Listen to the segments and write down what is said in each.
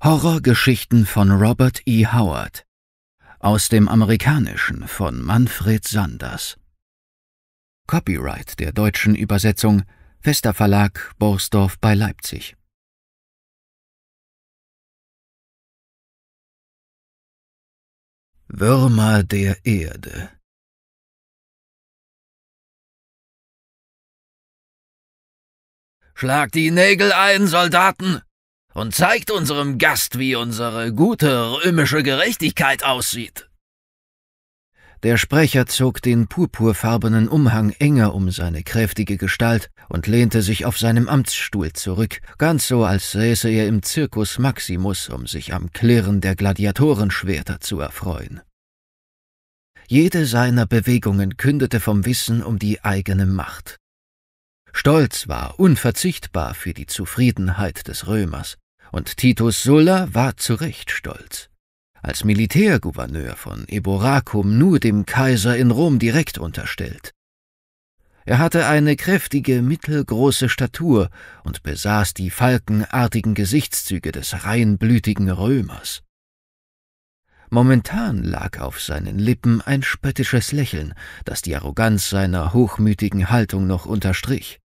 Horrorgeschichten von Robert E. Howard. Aus dem Amerikanischen von Manfred Sanders. Copyright der deutschen Übersetzung Fester Verlag Borsdorf bei Leipzig. Würmer der Erde Schlag die Nägel ein, Soldaten! und zeigt unserem Gast, wie unsere gute römische Gerechtigkeit aussieht. Der Sprecher zog den purpurfarbenen Umhang enger um seine kräftige Gestalt und lehnte sich auf seinem Amtsstuhl zurück, ganz so, als säße er im Circus Maximus, um sich am Klirren der Gladiatorenschwerter zu erfreuen. Jede seiner Bewegungen kündete vom Wissen um die eigene Macht. Stolz war unverzichtbar für die Zufriedenheit des Römers, und Titus Sulla war zu Recht stolz. Als Militärgouverneur von Eboracum nur dem Kaiser in Rom direkt unterstellt. Er hatte eine kräftige, mittelgroße Statur und besaß die falkenartigen Gesichtszüge des reinblütigen Römers. Momentan lag auf seinen Lippen ein spöttisches Lächeln, das die Arroganz seiner hochmütigen Haltung noch unterstrich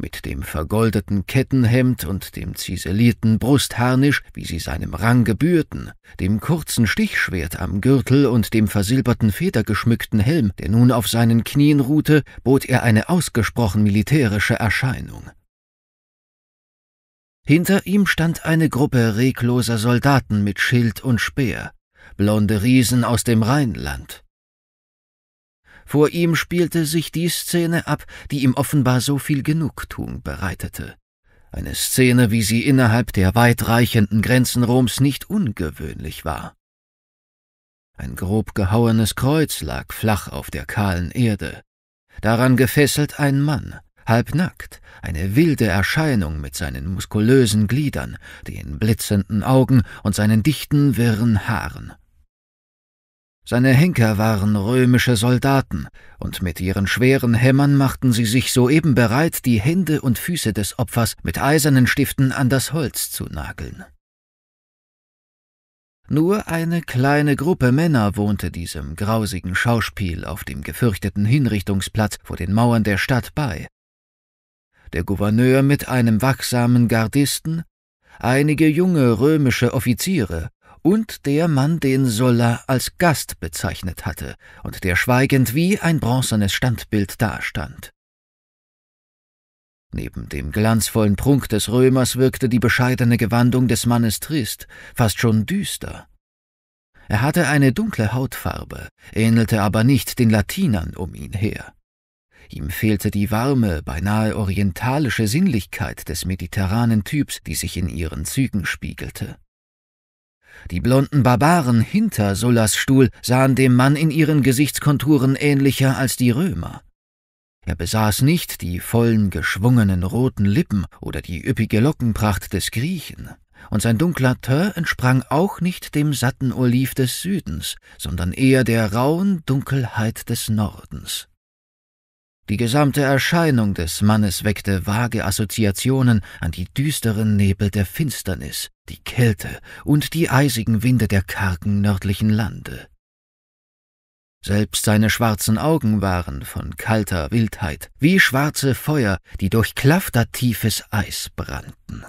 mit dem vergoldeten Kettenhemd und dem ziselierten Brustharnisch, wie sie seinem Rang gebührten, dem kurzen Stichschwert am Gürtel und dem versilberten federgeschmückten Helm, der nun auf seinen Knien ruhte, bot er eine ausgesprochen militärische Erscheinung. Hinter ihm stand eine Gruppe regloser Soldaten mit Schild und Speer, blonde Riesen aus dem Rheinland, vor ihm spielte sich die Szene ab, die ihm offenbar so viel Genugtuung bereitete. Eine Szene, wie sie innerhalb der weitreichenden Grenzen Roms nicht ungewöhnlich war. Ein grob gehauenes Kreuz lag flach auf der kahlen Erde. Daran gefesselt ein Mann, halbnackt, eine wilde Erscheinung mit seinen muskulösen Gliedern, den blitzenden Augen und seinen dichten, wirren Haaren. Seine Henker waren römische Soldaten, und mit ihren schweren Hämmern machten sie sich soeben bereit, die Hände und Füße des Opfers mit eisernen Stiften an das Holz zu nageln. Nur eine kleine Gruppe Männer wohnte diesem grausigen Schauspiel auf dem gefürchteten Hinrichtungsplatz vor den Mauern der Stadt bei. Der Gouverneur mit einem wachsamen Gardisten, einige junge römische Offiziere und der Mann, den Sulla als Gast bezeichnet hatte und der schweigend wie ein bronzenes Standbild dastand. Neben dem glanzvollen Prunk des Römers wirkte die bescheidene Gewandung des Mannes trist, fast schon düster. Er hatte eine dunkle Hautfarbe, ähnelte aber nicht den Latinern um ihn her. Ihm fehlte die warme, beinahe orientalische Sinnlichkeit des mediterranen Typs, die sich in ihren Zügen spiegelte. Die blonden Barbaren hinter Sullas Stuhl sahen dem Mann in ihren Gesichtskonturen ähnlicher als die Römer. Er besaß nicht die vollen, geschwungenen roten Lippen oder die üppige Lockenpracht des Griechen, und sein dunkler Teint entsprang auch nicht dem satten Oliv des Südens, sondern eher der rauen Dunkelheit des Nordens. Die gesamte Erscheinung des Mannes weckte vage Assoziationen an die düsteren Nebel der Finsternis, die Kälte und die eisigen Winde der kargen nördlichen Lande. Selbst seine schwarzen Augen waren von kalter Wildheit, wie schwarze Feuer, die durchklafter tiefes Eis brannten.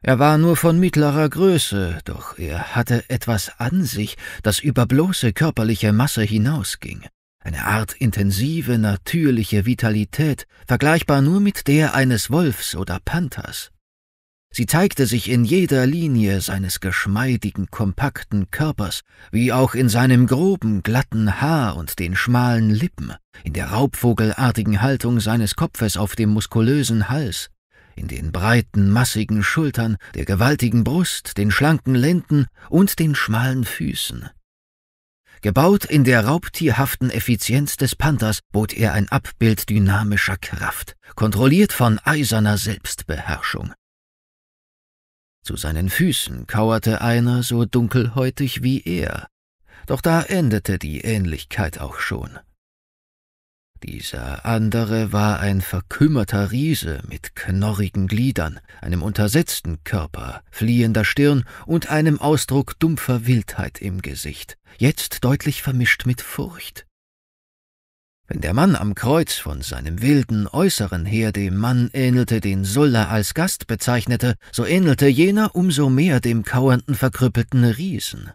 Er war nur von mittlerer Größe, doch er hatte etwas an sich, das über bloße körperliche Masse hinausging eine Art intensive, natürliche Vitalität, vergleichbar nur mit der eines Wolfs oder Panthers. Sie zeigte sich in jeder Linie seines geschmeidigen, kompakten Körpers, wie auch in seinem groben, glatten Haar und den schmalen Lippen, in der raubvogelartigen Haltung seines Kopfes auf dem muskulösen Hals, in den breiten, massigen Schultern, der gewaltigen Brust, den schlanken Lenden und den schmalen Füßen. Gebaut in der raubtierhaften Effizienz des Panthers, bot er ein Abbild dynamischer Kraft, kontrolliert von eiserner Selbstbeherrschung. Zu seinen Füßen kauerte einer so dunkelhäutig wie er, doch da endete die Ähnlichkeit auch schon. Dieser andere war ein verkümmerter Riese mit knorrigen Gliedern, einem untersetzten Körper, fliehender Stirn und einem Ausdruck dumpfer Wildheit im Gesicht, jetzt deutlich vermischt mit Furcht. Wenn der Mann am Kreuz von seinem wilden Äußeren her dem Mann ähnelte, den Sulla als Gast bezeichnete, so ähnelte jener umso mehr dem kauernden, verkrüppelten Riesen.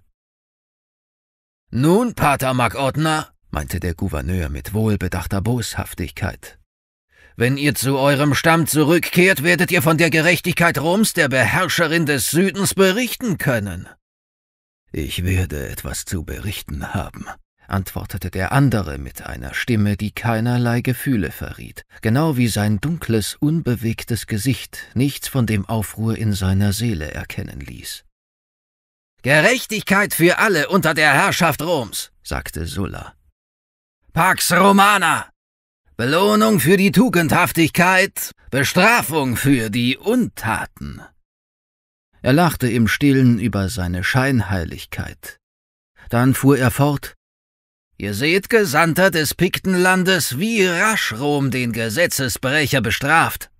Nun, Pater MacOrdner, meinte der Gouverneur mit wohlbedachter Boshaftigkeit. Wenn ihr zu eurem Stamm zurückkehrt, werdet ihr von der Gerechtigkeit Roms, der Beherrscherin des Südens, berichten können. Ich werde etwas zu berichten haben, antwortete der andere mit einer Stimme, die keinerlei Gefühle verriet, genau wie sein dunkles, unbewegtes Gesicht nichts von dem Aufruhr in seiner Seele erkennen ließ. Gerechtigkeit für alle unter der Herrschaft Roms, sagte Sulla. Pax Romana. Belohnung für die Tugendhaftigkeit, Bestrafung für die Untaten. Er lachte im stillen über seine Scheinheiligkeit. Dann fuhr er fort Ihr seht, Gesandter des Piktenlandes, wie rasch Rom den Gesetzesbrecher bestraft.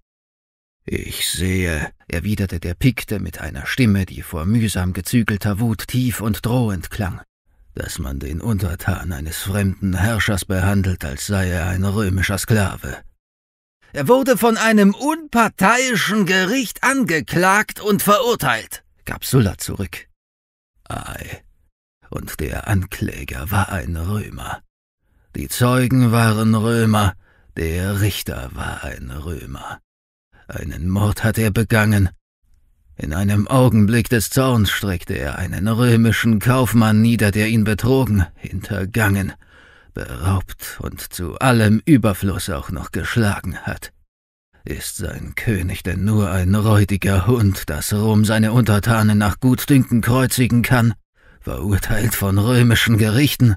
Ich sehe, erwiderte der Pikte mit einer Stimme, die vor mühsam gezügelter Wut tief und drohend klang dass man den Untertan eines fremden Herrschers behandelt, als sei er ein römischer Sklave. Er wurde von einem unparteiischen Gericht angeklagt und verurteilt, gab Sulla zurück. Ei, und der Ankläger war ein Römer. Die Zeugen waren Römer, der Richter war ein Römer. Einen Mord hat er begangen, in einem Augenblick des Zorns streckte er einen römischen Kaufmann nieder, der ihn betrogen, hintergangen, beraubt und zu allem Überfluss auch noch geschlagen hat. Ist sein König denn nur ein räudiger Hund, dass Rom seine Untertanen nach Gutdünken kreuzigen kann, verurteilt von römischen Gerichten?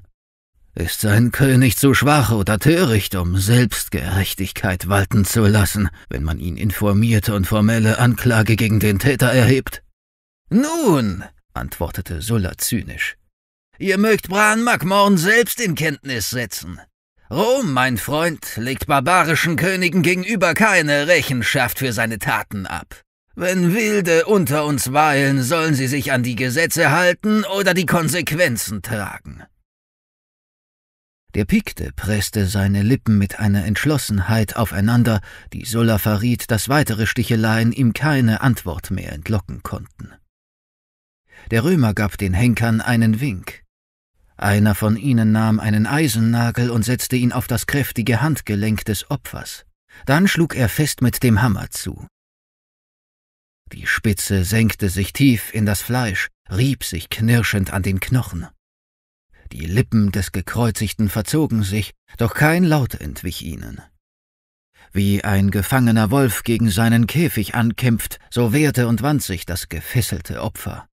ist sein König zu schwach oder töricht, um Selbstgerechtigkeit walten zu lassen, wenn man ihn informierte und formelle Anklage gegen den Täter erhebt? Nun, antwortete Sulla zynisch, ihr mögt Bran Magmorn selbst in Kenntnis setzen. Rom, mein Freund, legt barbarischen Königen gegenüber keine Rechenschaft für seine Taten ab. Wenn Wilde unter uns weilen, sollen sie sich an die Gesetze halten oder die Konsequenzen tragen. Der Pikte presste seine Lippen mit einer Entschlossenheit aufeinander, die Sulla verriet, dass weitere Sticheleien ihm keine Antwort mehr entlocken konnten. Der Römer gab den Henkern einen Wink. Einer von ihnen nahm einen Eisennagel und setzte ihn auf das kräftige Handgelenk des Opfers. Dann schlug er fest mit dem Hammer zu. Die Spitze senkte sich tief in das Fleisch, rieb sich knirschend an den Knochen. Die Lippen des Gekreuzigten verzogen sich, doch kein Laut entwich ihnen. Wie ein gefangener Wolf gegen seinen Käfig ankämpft, so wehrte und wand sich das gefesselte Opfer.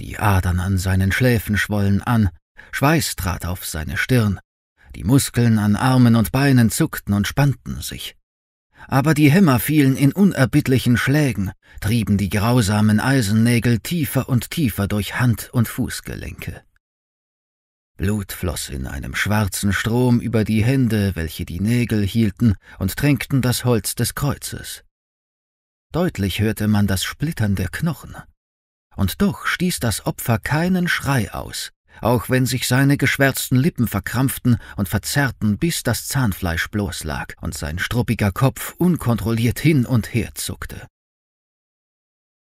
Die Adern an seinen Schläfen schwollen an, Schweiß trat auf seine Stirn, die Muskeln an Armen und Beinen zuckten und spannten sich. Aber die Hämmer fielen in unerbittlichen Schlägen, trieben die grausamen Eisennägel tiefer und tiefer durch Hand und Fußgelenke. Blut floss in einem schwarzen Strom über die Hände, welche die Nägel hielten, und tränkten das Holz des Kreuzes. Deutlich hörte man das Splittern der Knochen. Und doch stieß das Opfer keinen Schrei aus, auch wenn sich seine geschwärzten Lippen verkrampften und verzerrten, bis das Zahnfleisch bloß lag und sein struppiger Kopf unkontrolliert hin und her zuckte.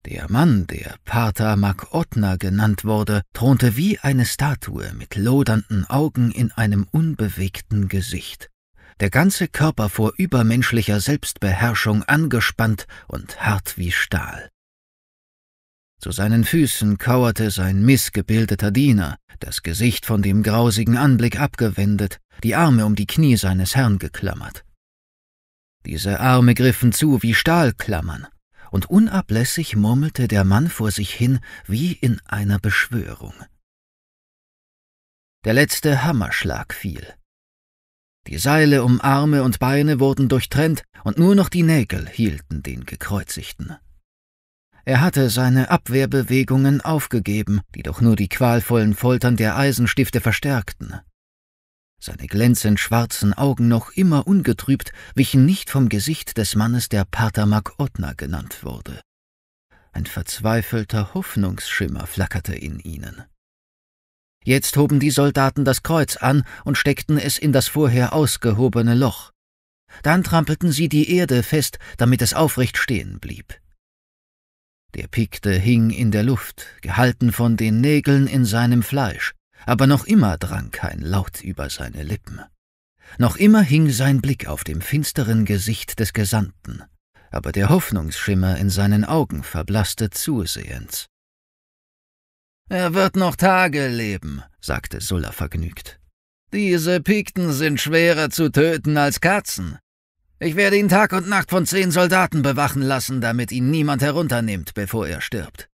Der Mann, der Pater MacOttner genannt wurde, thronte wie eine Statue mit lodernden Augen in einem unbewegten Gesicht. Der ganze Körper vor übermenschlicher Selbstbeherrschung angespannt und hart wie Stahl. Zu seinen Füßen kauerte sein missgebildeter Diener, das Gesicht von dem grausigen Anblick abgewendet, die Arme um die Knie seines Herrn geklammert. Diese Arme griffen zu wie Stahlklammern, und unablässig murmelte der Mann vor sich hin wie in einer Beschwörung. Der letzte Hammerschlag fiel. Die Seile um Arme und Beine wurden durchtrennt, und nur noch die Nägel hielten den Gekreuzigten. Er hatte seine Abwehrbewegungen aufgegeben, die doch nur die qualvollen Foltern der Eisenstifte verstärkten. Seine glänzend schwarzen Augen, noch immer ungetrübt, wichen nicht vom Gesicht des Mannes, der Pater Mark Makotna genannt wurde. Ein verzweifelter Hoffnungsschimmer flackerte in ihnen. Jetzt hoben die Soldaten das Kreuz an und steckten es in das vorher ausgehobene Loch. Dann trampelten sie die Erde fest, damit es aufrecht stehen blieb. Der Pikte hing in der Luft, gehalten von den Nägeln in seinem Fleisch aber noch immer drang kein Laut über seine Lippen. Noch immer hing sein Blick auf dem finsteren Gesicht des Gesandten, aber der Hoffnungsschimmer in seinen Augen verblasste zusehends. Er wird noch Tage leben, sagte Sulla vergnügt. Diese Pikten sind schwerer zu töten als Katzen. Ich werde ihn Tag und Nacht von zehn Soldaten bewachen lassen, damit ihn niemand herunternimmt, bevor er stirbt.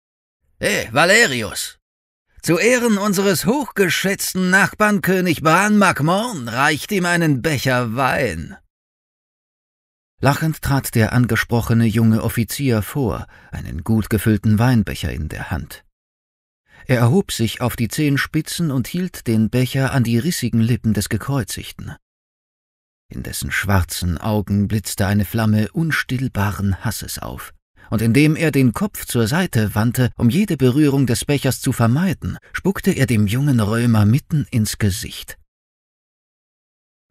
Hey, eh, Valerius, zu Ehren unseres hochgeschätzten Nachbarn König Bran Macmorn reicht ihm einen Becher Wein. Lachend trat der angesprochene junge Offizier vor, einen gut gefüllten Weinbecher in der Hand. Er erhob sich auf die Zehenspitzen und hielt den Becher an die rissigen Lippen des Gekreuzigten. In dessen schwarzen Augen blitzte eine Flamme unstillbaren Hasses auf und indem er den Kopf zur Seite wandte, um jede Berührung des Bechers zu vermeiden, spuckte er dem jungen Römer mitten ins Gesicht.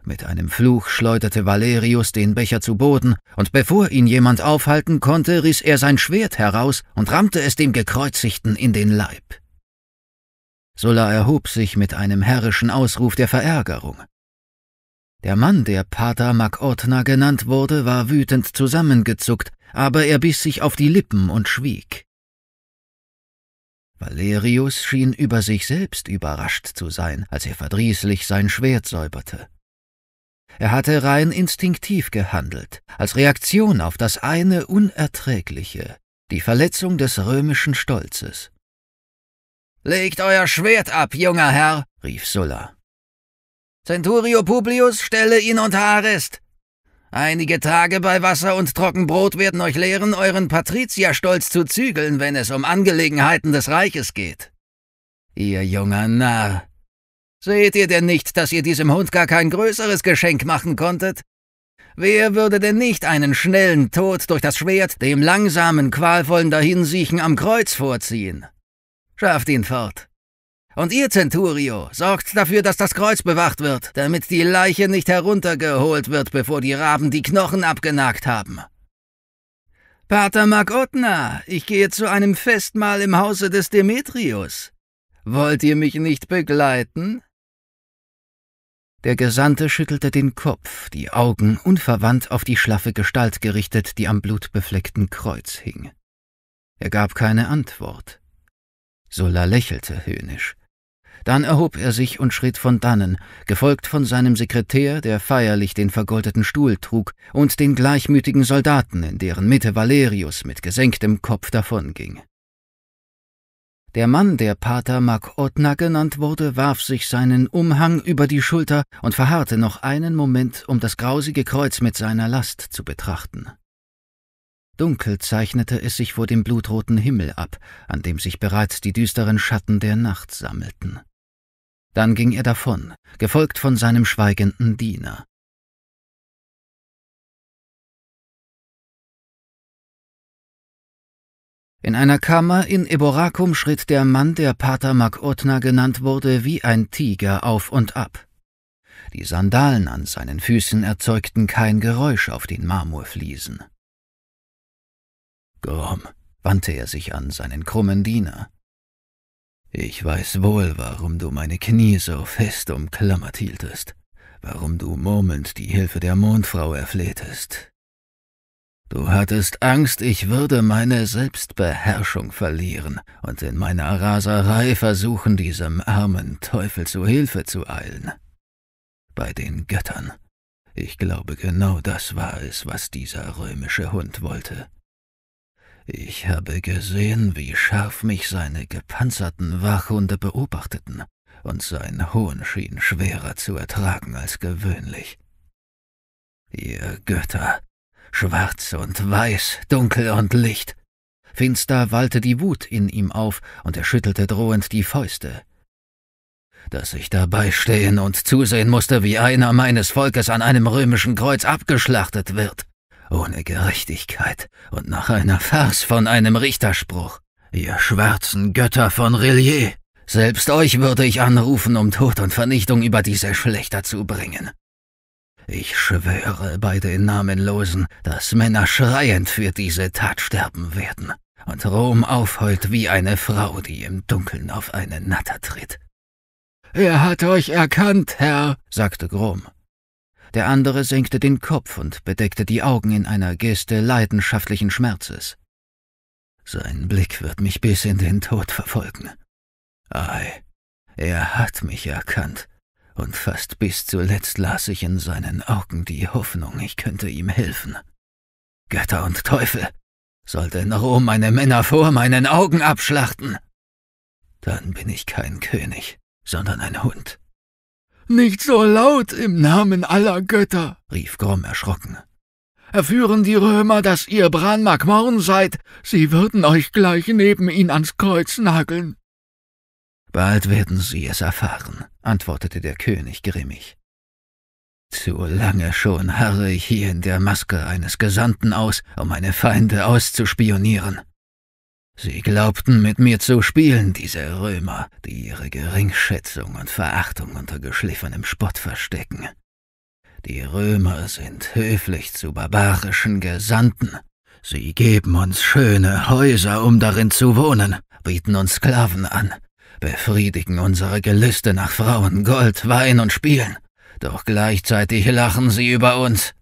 Mit einem Fluch schleuderte Valerius den Becher zu Boden, und bevor ihn jemand aufhalten konnte, riß er sein Schwert heraus und rammte es dem Gekreuzigten in den Leib. Sulla erhob sich mit einem herrischen Ausruf der Verärgerung. Der Mann, der Pater Macotna genannt wurde, war wütend zusammengezuckt aber er biss sich auf die Lippen und schwieg. Valerius schien über sich selbst überrascht zu sein, als er verdrießlich sein Schwert säuberte. Er hatte rein instinktiv gehandelt, als Reaktion auf das eine Unerträgliche, die Verletzung des römischen Stolzes. Legt euer Schwert ab, junger Herr, rief Sulla. Centurio Publius, stelle ihn unter Arrest. Einige Tage bei Wasser und Trockenbrot werden euch lehren, euren Patrizierstolz zu zügeln, wenn es um Angelegenheiten des Reiches geht. Ihr junger Narr! Seht ihr denn nicht, dass ihr diesem Hund gar kein größeres Geschenk machen konntet? Wer würde denn nicht einen schnellen Tod durch das Schwert dem langsamen, qualvollen Dahinsiechen am Kreuz vorziehen? Schafft ihn fort. Und ihr, Centurio, sorgt dafür, dass das Kreuz bewacht wird, damit die Leiche nicht heruntergeholt wird, bevor die Raben die Knochen abgenagt haben. Pater Magotna, ich gehe zu einem Festmahl im Hause des Demetrius. Wollt ihr mich nicht begleiten? Der Gesandte schüttelte den Kopf, die Augen unverwandt auf die schlaffe Gestalt gerichtet, die am blutbefleckten Kreuz hing. Er gab keine Antwort. Sulla lächelte höhnisch. Dann erhob er sich und schritt von dannen, gefolgt von seinem Sekretär, der feierlich den vergoldeten Stuhl trug, und den gleichmütigen Soldaten, in deren Mitte Valerius mit gesenktem Kopf davonging. Der Mann, der Pater Mark Otna genannt wurde, warf sich seinen Umhang über die Schulter und verharrte noch einen Moment, um das grausige Kreuz mit seiner Last zu betrachten. Dunkel zeichnete es sich vor dem blutroten Himmel ab, an dem sich bereits die düsteren Schatten der Nacht sammelten. Dann ging er davon, gefolgt von seinem schweigenden Diener. In einer Kammer in Eboracum schritt der Mann, der Pater Makotna genannt wurde, wie ein Tiger auf und ab. Die Sandalen an seinen Füßen erzeugten kein Geräusch auf den Marmorfliesen. Grom wandte er sich an seinen krummen Diener. Ich weiß wohl, warum du meine Knie so fest umklammert hieltest, warum du murmelnd die Hilfe der Mondfrau erflehtest. Du hattest Angst, ich würde meine Selbstbeherrschung verlieren und in meiner Raserei versuchen, diesem armen Teufel zu Hilfe zu eilen. Bei den Göttern. Ich glaube, genau das war es, was dieser römische Hund wollte. Ich habe gesehen, wie scharf mich seine gepanzerten Wachhunde beobachteten, und sein Hohn schien schwerer zu ertragen als gewöhnlich. Ihr Götter, schwarz und weiß, dunkel und Licht. Finster wallte die Wut in ihm auf, und er schüttelte drohend die Fäuste. Dass ich dabei stehen und zusehen musste, wie einer meines Volkes an einem römischen Kreuz abgeschlachtet wird ohne Gerechtigkeit und nach einer Farce von einem Richterspruch. Ihr schwarzen Götter von Rillier, selbst euch würde ich anrufen, um Tod und Vernichtung über diese Schlechter zu bringen. Ich schwöre bei den Namenlosen, dass Männer schreiend für diese Tat sterben werden und Rom aufheult wie eine Frau, die im Dunkeln auf eine Natter tritt. Er hat euch erkannt, Herr, sagte Grom der andere senkte den Kopf und bedeckte die Augen in einer Geste leidenschaftlichen Schmerzes. Sein Blick wird mich bis in den Tod verfolgen. Ei, er hat mich erkannt, und fast bis zuletzt las ich in seinen Augen die Hoffnung, ich könnte ihm helfen. Götter und Teufel, sollte Rom meine Männer vor meinen Augen abschlachten, dann bin ich kein König, sondern ein Hund. Nicht so laut im Namen aller Götter, rief Grom erschrocken. Erführen die Römer, dass ihr Bran Magmorn seid, sie würden euch gleich neben ihn ans Kreuz nageln. Bald werden sie es erfahren, antwortete der König grimmig. Zu lange schon harre ich hier in der Maske eines Gesandten aus, um meine Feinde auszuspionieren. Sie glaubten, mit mir zu spielen, diese Römer, die ihre Geringschätzung und Verachtung unter geschliffenem Spott verstecken. Die Römer sind höflich zu barbarischen Gesandten. Sie geben uns schöne Häuser, um darin zu wohnen, bieten uns Sklaven an, befriedigen unsere Gelüste nach Frauen, Gold, Wein und Spielen. Doch gleichzeitig lachen sie über uns.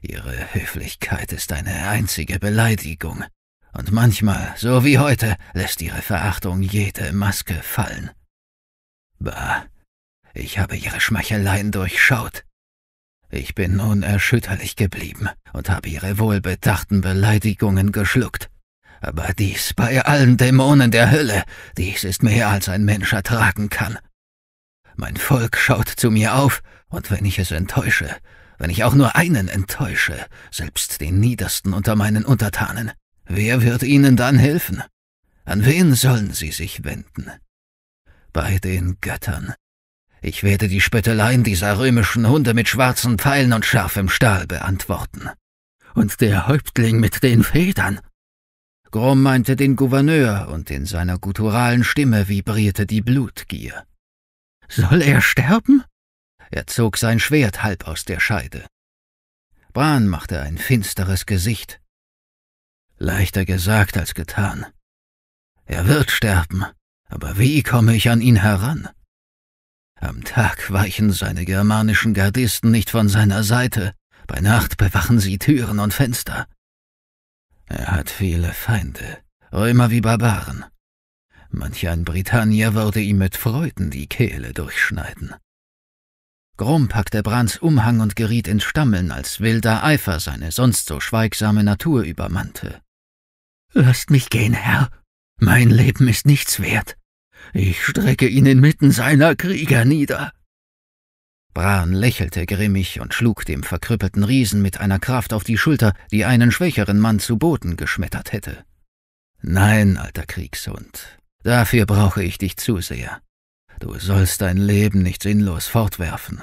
Ihre Höflichkeit ist eine einzige Beleidigung, und manchmal, so wie heute, lässt ihre Verachtung jede Maske fallen. Bah, ich habe ihre Schmeicheleien durchschaut. Ich bin unerschütterlich geblieben und habe ihre wohlbedachten Beleidigungen geschluckt. Aber dies bei allen Dämonen der Hölle, dies ist mehr als ein Mensch ertragen kann. Mein Volk schaut zu mir auf, und wenn ich es enttäusche, wenn ich auch nur einen enttäusche, selbst den Niedersten unter meinen Untertanen, Wer wird ihnen dann helfen? An wen sollen sie sich wenden? Bei den Göttern. Ich werde die Spötteleien dieser römischen Hunde mit schwarzen Pfeilen und scharfem Stahl beantworten. Und der Häuptling mit den Federn. Grom meinte den Gouverneur, und in seiner gutturalen Stimme vibrierte die Blutgier. Soll er sterben? Er zog sein Schwert halb aus der Scheide. Bran machte ein finsteres Gesicht Leichter gesagt als getan. Er wird sterben, aber wie komme ich an ihn heran? Am Tag weichen seine germanischen Gardisten nicht von seiner Seite, bei Nacht bewachen sie Türen und Fenster. Er hat viele Feinde, Römer wie Barbaren. Manch ein Britannier würde ihm mit Freuden die Kehle durchschneiden. Grom packte Brands Umhang und geriet ins Stammeln, als wilder Eifer seine sonst so schweigsame Natur übermannte. Lasst mich gehen, Herr. Mein Leben ist nichts wert. Ich strecke ihn inmitten seiner Krieger nieder. Bran lächelte grimmig und schlug dem verkrüppelten Riesen mit einer Kraft auf die Schulter, die einen schwächeren Mann zu Boden geschmettert hätte. Nein, alter Kriegshund, dafür brauche ich dich zu sehr. Du sollst dein Leben nicht sinnlos fortwerfen.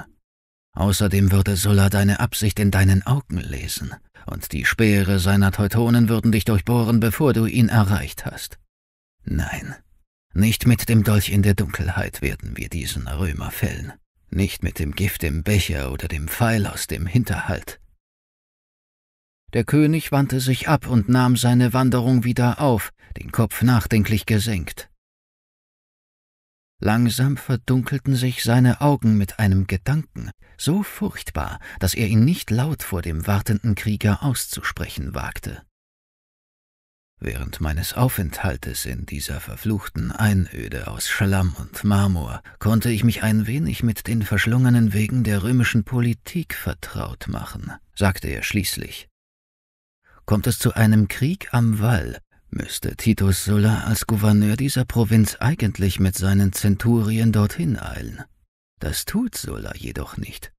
Außerdem würde Sulla deine Absicht in deinen Augen lesen und die Speere seiner Teutonen würden dich durchbohren, bevor du ihn erreicht hast. Nein, nicht mit dem Dolch in der Dunkelheit werden wir diesen Römer fällen, nicht mit dem Gift im Becher oder dem Pfeil aus dem Hinterhalt. Der König wandte sich ab und nahm seine Wanderung wieder auf, den Kopf nachdenklich gesenkt. Langsam verdunkelten sich seine Augen mit einem Gedanken, so furchtbar, dass er ihn nicht laut vor dem wartenden Krieger auszusprechen wagte. Während meines Aufenthaltes in dieser verfluchten Einöde aus Schlamm und Marmor konnte ich mich ein wenig mit den verschlungenen Wegen der römischen Politik vertraut machen, sagte er schließlich. Kommt es zu einem Krieg am Wall, müsste Titus Sulla als Gouverneur dieser Provinz eigentlich mit seinen Zenturien dorthin eilen. Das tut Sulla jedoch nicht.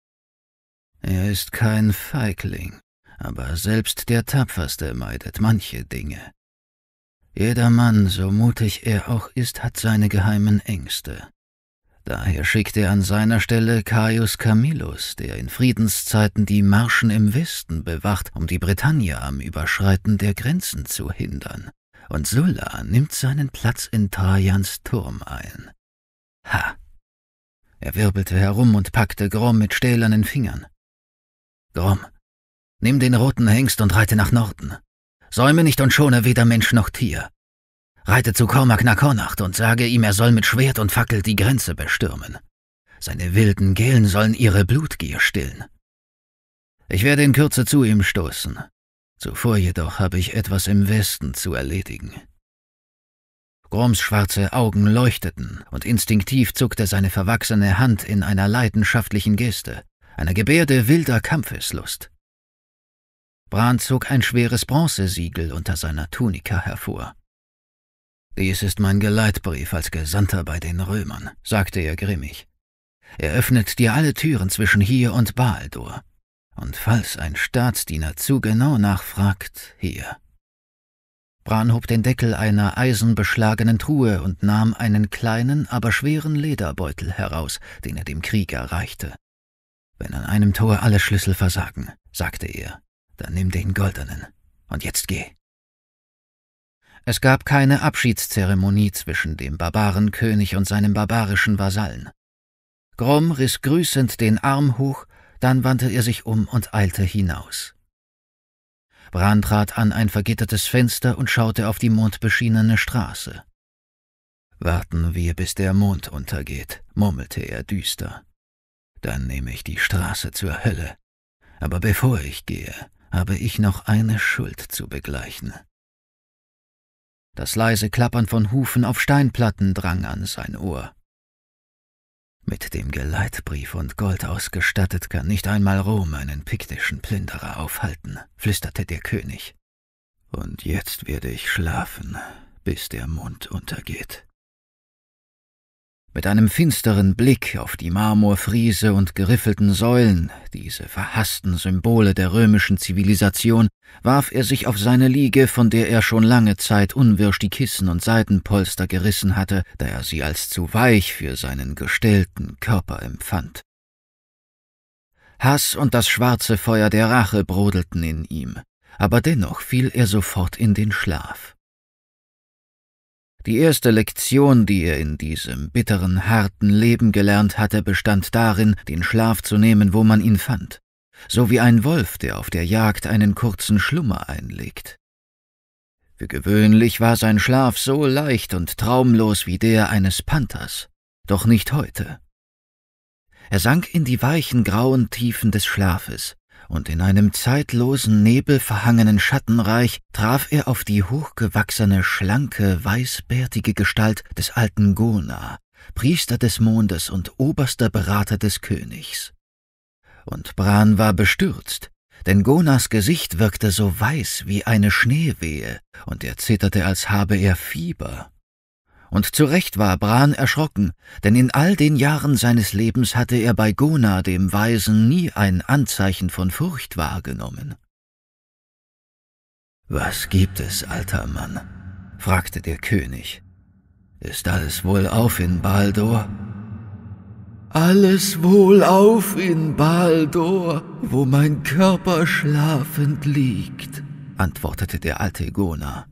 Er ist kein Feigling, aber selbst der Tapferste meidet manche Dinge. Jeder Mann, so mutig er auch ist, hat seine geheimen Ängste. Daher schickt er an seiner Stelle Caius Camillus, der in Friedenszeiten die Marschen im Westen bewacht, um die Britannier am Überschreiten der Grenzen zu hindern und Sulla nimmt seinen Platz in Trajans Turm ein. Ha! Er wirbelte herum und packte Grom mit stählernen Fingern. Grom, nimm den roten Hengst und reite nach Norden. Säume nicht und schone weder Mensch noch Tier. Reite zu Kormak nach Nakornacht und sage ihm, er soll mit Schwert und Fackel die Grenze bestürmen. Seine wilden Gelen sollen ihre Blutgier stillen. Ich werde in Kürze zu ihm stoßen. Zuvor jedoch habe ich etwas im Westen zu erledigen. Groms schwarze Augen leuchteten, und instinktiv zuckte seine verwachsene Hand in einer leidenschaftlichen Geste, einer Gebärde wilder Kampfeslust. Bran zog ein schweres Bronzesiegel unter seiner Tunika hervor. Dies ist mein Geleitbrief als Gesandter bei den Römern, sagte er grimmig. Er öffnet dir alle Türen zwischen hier und Baldur und falls ein Staatsdiener zu genau nachfragt, hier. Bran hob den Deckel einer eisenbeschlagenen Truhe und nahm einen kleinen, aber schweren Lederbeutel heraus, den er dem Krieger reichte. Wenn an einem Tor alle Schlüssel versagen, sagte er, dann nimm den goldenen. Und jetzt geh. Es gab keine Abschiedszeremonie zwischen dem Barbarenkönig und seinem barbarischen Vasallen. Grom riss grüßend den Arm hoch dann wandte er sich um und eilte hinaus. Bran trat an ein vergittertes Fenster und schaute auf die mondbeschienene Straße. Warten wir, bis der Mond untergeht, murmelte er düster. Dann nehme ich die Straße zur Hölle. Aber bevor ich gehe, habe ich noch eine Schuld zu begleichen. Das leise Klappern von Hufen auf Steinplatten drang an sein Ohr. Mit dem Geleitbrief und Gold ausgestattet kann nicht einmal Rom einen piktischen Plünderer aufhalten, flüsterte der König. Und jetzt werde ich schlafen, bis der Mond untergeht. Mit einem finsteren Blick auf die Marmorfriese und geriffelten Säulen, diese verhassten Symbole der römischen Zivilisation, warf er sich auf seine Liege, von der er schon lange Zeit unwirsch die Kissen und Seitenpolster gerissen hatte, da er sie als zu weich für seinen gestellten Körper empfand. Hass und das schwarze Feuer der Rache brodelten in ihm, aber dennoch fiel er sofort in den Schlaf. Die erste Lektion, die er in diesem bitteren, harten Leben gelernt hatte, bestand darin, den Schlaf zu nehmen, wo man ihn fand, so wie ein Wolf, der auf der Jagd einen kurzen Schlummer einlegt. Für gewöhnlich war sein Schlaf so leicht und traumlos wie der eines Panthers, doch nicht heute. Er sank in die weichen grauen Tiefen des Schlafes, und in einem zeitlosen nebelverhangenen Schattenreich traf er auf die hochgewachsene, schlanke, weißbärtige Gestalt des alten Gona, Priester des Mondes und oberster Berater des Königs. Und Bran war bestürzt, denn Gonas Gesicht wirkte so weiß wie eine Schneewehe, und er zitterte, als habe er Fieber. Und zu Recht war Bran erschrocken, denn in all den Jahren seines Lebens hatte er bei Gona dem Weisen nie ein Anzeichen von Furcht wahrgenommen. Was gibt es, alter Mann? fragte der König. Ist alles wohl auf in Baldor? Alles wohl auf in Baldor, wo mein Körper schlafend liegt, antwortete der alte Gona.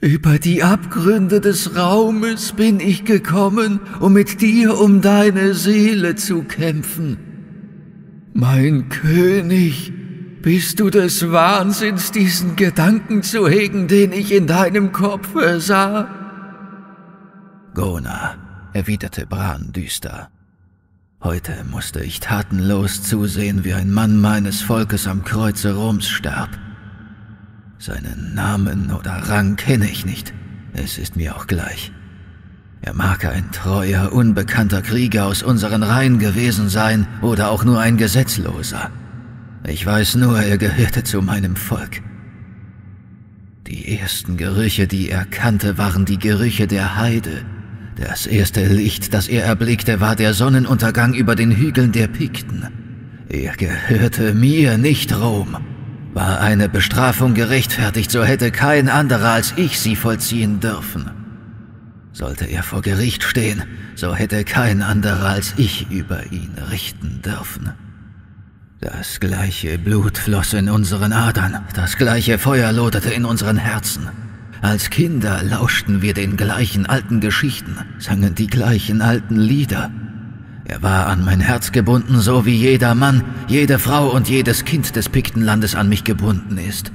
Über die Abgründe des Raumes bin ich gekommen, um mit dir um deine Seele zu kämpfen. Mein König, bist du des Wahnsinns, diesen Gedanken zu hegen, den ich in deinem Kopf sah? Gona, erwiderte Bran düster. Heute musste ich tatenlos zusehen, wie ein Mann meines Volkes am Kreuze Roms starb. Seinen Namen oder Rang kenne ich nicht. Es ist mir auch gleich. Er mag ein treuer, unbekannter Krieger aus unseren Reihen gewesen sein oder auch nur ein Gesetzloser. Ich weiß nur, er gehörte zu meinem Volk. Die ersten Gerüche, die er kannte, waren die Gerüche der Heide. Das erste Licht, das er erblickte, war der Sonnenuntergang über den Hügeln der Pikten. Er gehörte mir, nicht Rom. War eine Bestrafung gerechtfertigt, so hätte kein anderer als ich sie vollziehen dürfen. Sollte er vor Gericht stehen, so hätte kein anderer als ich über ihn richten dürfen. Das gleiche Blut floss in unseren Adern, das gleiche Feuer loderte in unseren Herzen. Als Kinder lauschten wir den gleichen alten Geschichten, sangen die gleichen alten Lieder, er war an mein Herz gebunden, so wie jeder Mann, jede Frau und jedes Kind des Piktenlandes an mich gebunden ist.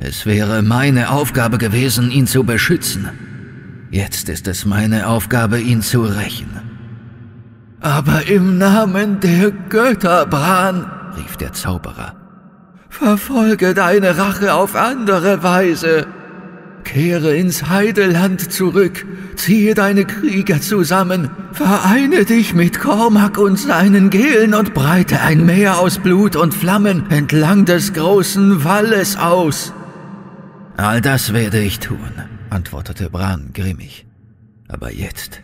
Es wäre meine Aufgabe gewesen, ihn zu beschützen. Jetzt ist es meine Aufgabe, ihn zu rächen. Aber im Namen der Götterbran, rief der Zauberer, verfolge deine Rache auf andere Weise. Kehre ins Heideland zurück, ziehe deine Krieger zusammen, vereine dich mit Kormak und seinen Gelen und breite ein Meer aus Blut und Flammen entlang des großen Walles aus. All das werde ich tun, antwortete Bran grimmig. Aber jetzt,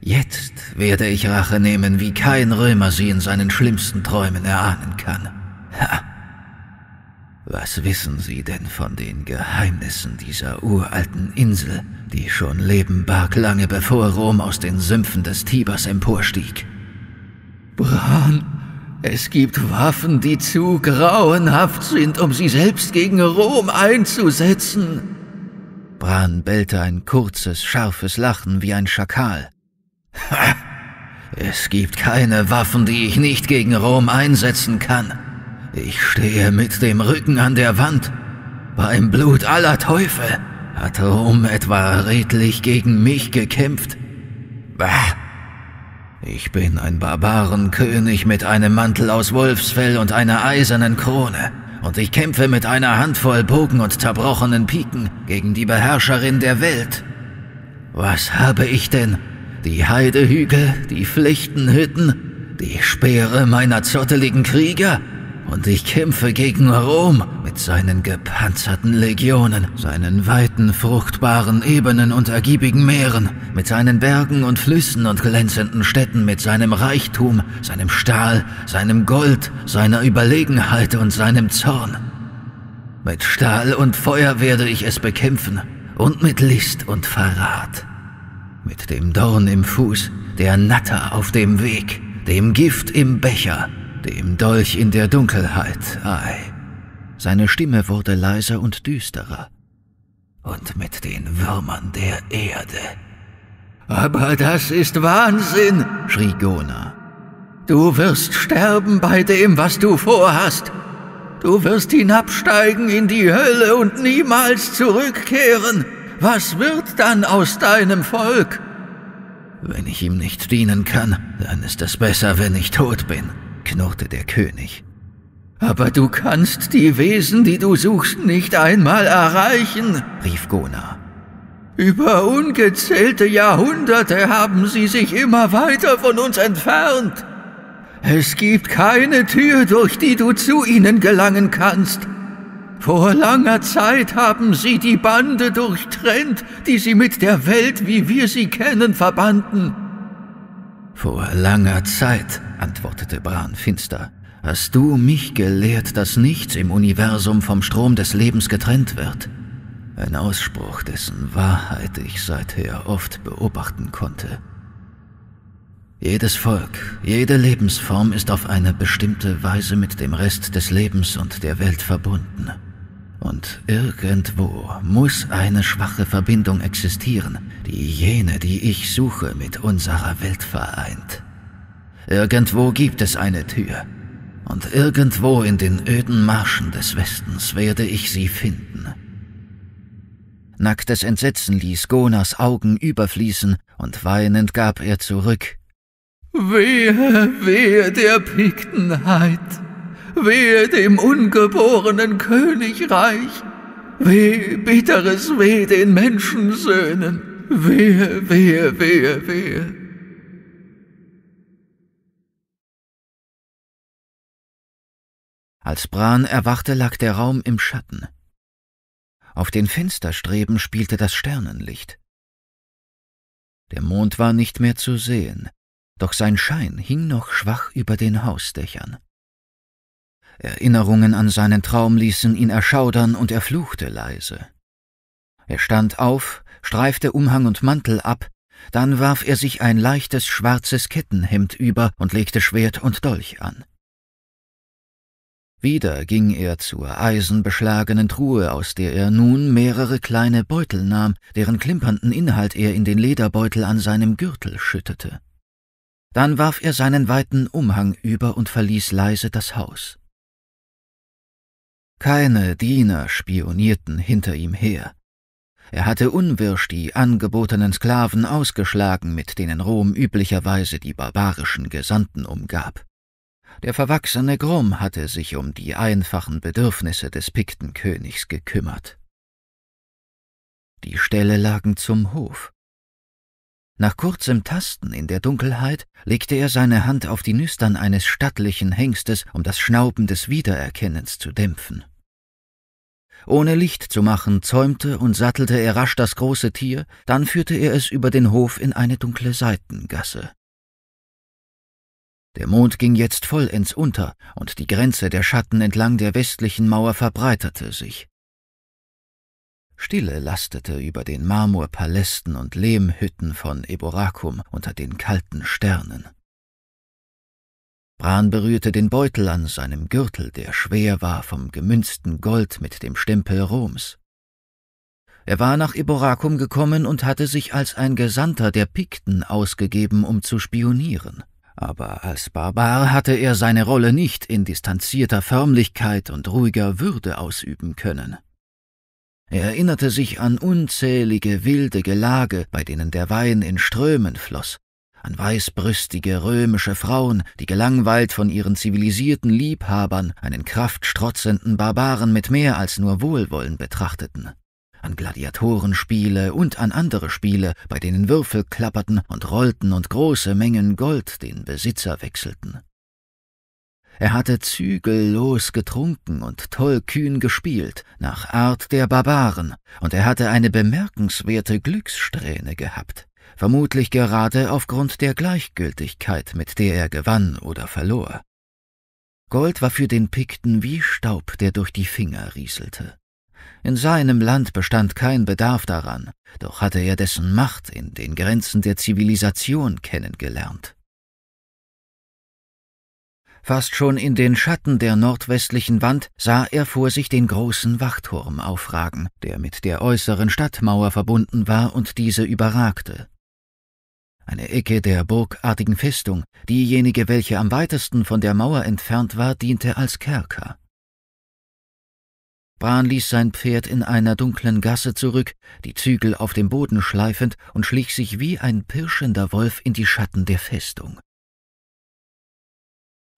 jetzt werde ich Rache nehmen, wie kein Römer sie in seinen schlimmsten Träumen erahnen kann. Ha! Was wissen Sie denn von den Geheimnissen dieser uralten Insel, die schon Leben barg lange bevor Rom aus den Sümpfen des Tibers emporstieg? Bran, es gibt Waffen, die zu grauenhaft sind, um sie selbst gegen Rom einzusetzen. Bran bellte ein kurzes, scharfes Lachen wie ein Schakal. Ha! Es gibt keine Waffen, die ich nicht gegen Rom einsetzen kann. Ich stehe mit dem Rücken an der Wand. Beim Blut aller Teufel hat Rom etwa redlich gegen mich gekämpft. Bah! Ich bin ein Barbarenkönig mit einem Mantel aus Wolfsfell und einer eisernen Krone, und ich kämpfe mit einer Handvoll Bogen und zerbrochenen Piken gegen die Beherrscherin der Welt. Was habe ich denn? Die Heidehügel, die Flechtenhütten, die Speere meiner zotteligen Krieger und ich kämpfe gegen Rom mit seinen gepanzerten Legionen, seinen weiten, fruchtbaren Ebenen und ergiebigen Meeren, mit seinen Bergen und Flüssen und glänzenden Städten, mit seinem Reichtum, seinem Stahl, seinem Gold, seiner Überlegenheit und seinem Zorn. Mit Stahl und Feuer werde ich es bekämpfen und mit List und Verrat. Mit dem Dorn im Fuß, der Natter auf dem Weg, dem Gift im Becher, dem Dolch in der Dunkelheit, ei. Seine Stimme wurde leiser und düsterer. Und mit den Würmern der Erde. Aber das ist Wahnsinn, schrie Gona. Du wirst sterben bei dem, was du vorhast. Du wirst hinabsteigen in die Hölle und niemals zurückkehren. Was wird dann aus deinem Volk? Wenn ich ihm nicht dienen kann, dann ist es besser, wenn ich tot bin, knurrte der König. Aber du kannst die Wesen, die du suchst, nicht einmal erreichen, rief Gona. Über ungezählte Jahrhunderte haben sie sich immer weiter von uns entfernt. Es gibt keine Tür, durch die du zu ihnen gelangen kannst. Vor langer Zeit haben sie die Bande durchtrennt, die sie mit der Welt, wie wir sie kennen, verbanden. Vor langer Zeit, antwortete Bran finster, hast du mich gelehrt, dass nichts im Universum vom Strom des Lebens getrennt wird. Ein Ausspruch, dessen Wahrheit ich seither oft beobachten konnte. Jedes Volk, jede Lebensform ist auf eine bestimmte Weise mit dem Rest des Lebens und der Welt verbunden. Und irgendwo muss eine schwache Verbindung existieren, die jene, die ich suche, mit unserer Welt vereint. Irgendwo gibt es eine Tür. Und irgendwo in den öden Marschen des Westens werde ich sie finden. Nacktes Entsetzen ließ Gonas Augen überfließen, und weinend gab er zurück. Wehe, wehe der Piktenheit! Wehe dem ungeborenen Königreich! Wehe, bitteres Weh den Menschensöhnen! Wehe, wehe, wehe, wehe! Als Bran erwachte, lag der Raum im Schatten. Auf den Fensterstreben spielte das Sternenlicht. Der Mond war nicht mehr zu sehen, doch sein Schein hing noch schwach über den Hausdächern. Erinnerungen an seinen Traum ließen ihn erschaudern und er fluchte leise. Er stand auf, streifte Umhang und Mantel ab, dann warf er sich ein leichtes schwarzes Kettenhemd über und legte Schwert und Dolch an. Wieder ging er zur eisenbeschlagenen Truhe, aus der er nun mehrere kleine Beutel nahm, deren klimpernden Inhalt er in den Lederbeutel an seinem Gürtel schüttete. Dann warf er seinen weiten Umhang über und verließ leise das Haus. Keine Diener spionierten hinter ihm her. Er hatte unwirsch die angebotenen Sklaven ausgeschlagen, mit denen Rom üblicherweise die barbarischen Gesandten umgab. Der verwachsene Grom hatte sich um die einfachen Bedürfnisse des Piktenkönigs gekümmert. Die Ställe lagen zum Hof. Nach kurzem Tasten in der Dunkelheit legte er seine Hand auf die Nüstern eines stattlichen Hengstes, um das Schnauben des Wiedererkennens zu dämpfen. Ohne Licht zu machen, zäumte und sattelte er rasch das große Tier, dann führte er es über den Hof in eine dunkle Seitengasse. Der Mond ging jetzt vollends unter, und die Grenze der Schatten entlang der westlichen Mauer verbreiterte sich. Stille lastete über den Marmorpalästen und Lehmhütten von Eboracum unter den kalten Sternen. Bran berührte den Beutel an seinem Gürtel, der schwer war vom gemünzten Gold mit dem Stempel Roms. Er war nach Eboracum gekommen und hatte sich als ein Gesandter der Pikten ausgegeben, um zu spionieren. Aber als Barbar hatte er seine Rolle nicht in distanzierter Förmlichkeit und ruhiger Würde ausüben können. Er erinnerte sich an unzählige wilde Gelage, bei denen der Wein in Strömen floss, an weißbrüstige römische Frauen, die gelangweilt von ihren zivilisierten Liebhabern einen kraftstrotzenden Barbaren mit mehr als nur Wohlwollen betrachteten, an Gladiatorenspiele und an andere Spiele, bei denen Würfel klapperten und rollten und große Mengen Gold den Besitzer wechselten. Er hatte zügellos getrunken und tollkühn gespielt, nach Art der Barbaren, und er hatte eine bemerkenswerte Glückssträhne gehabt, vermutlich gerade aufgrund der Gleichgültigkeit, mit der er gewann oder verlor. Gold war für den Pikten wie Staub, der durch die Finger rieselte. In seinem Land bestand kein Bedarf daran, doch hatte er dessen Macht in den Grenzen der Zivilisation kennengelernt. Fast schon in den Schatten der nordwestlichen Wand sah er vor sich den großen Wachturm aufragen, der mit der äußeren Stadtmauer verbunden war und diese überragte. Eine Ecke der burgartigen Festung, diejenige, welche am weitesten von der Mauer entfernt war, diente als Kerker. Bran ließ sein Pferd in einer dunklen Gasse zurück, die Zügel auf dem Boden schleifend, und schlich sich wie ein pirschender Wolf in die Schatten der Festung.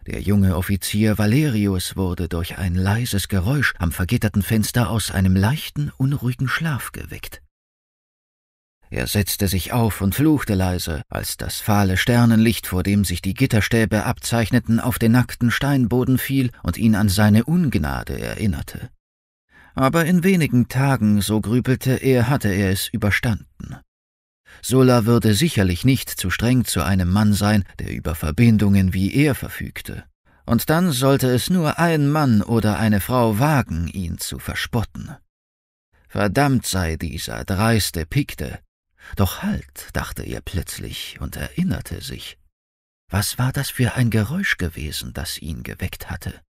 Der junge Offizier Valerius wurde durch ein leises Geräusch am vergitterten Fenster aus einem leichten, unruhigen Schlaf geweckt. Er setzte sich auf und fluchte leise, als das fahle Sternenlicht, vor dem sich die Gitterstäbe abzeichneten, auf den nackten Steinboden fiel und ihn an seine Ungnade erinnerte. Aber in wenigen Tagen, so grübelte er, hatte er es überstanden. Sulla würde sicherlich nicht zu streng zu einem Mann sein, der über Verbindungen wie er verfügte. Und dann sollte es nur ein Mann oder eine Frau wagen, ihn zu verspotten. Verdammt sei dieser dreiste Pikte. Doch halt, dachte er plötzlich und erinnerte sich. Was war das für ein Geräusch gewesen, das ihn geweckt hatte?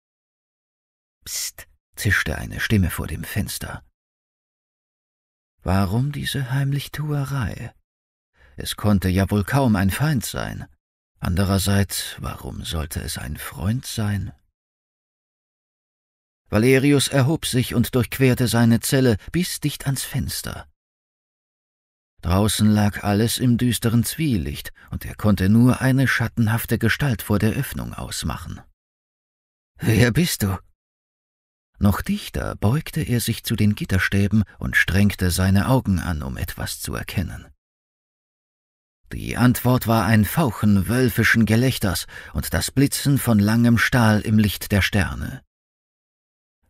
Psst, zischte eine Stimme vor dem Fenster. Warum diese Heimlichtuerei? Es konnte ja wohl kaum ein Feind sein. Andererseits, warum sollte es ein Freund sein? Valerius erhob sich und durchquerte seine Zelle bis dicht ans Fenster. Draußen lag alles im düsteren Zwielicht, und er konnte nur eine schattenhafte Gestalt vor der Öffnung ausmachen. Wer bist du? Noch dichter beugte er sich zu den Gitterstäben und strengte seine Augen an, um etwas zu erkennen. Die Antwort war ein Fauchen wölfischen Gelächters und das Blitzen von langem Stahl im Licht der Sterne.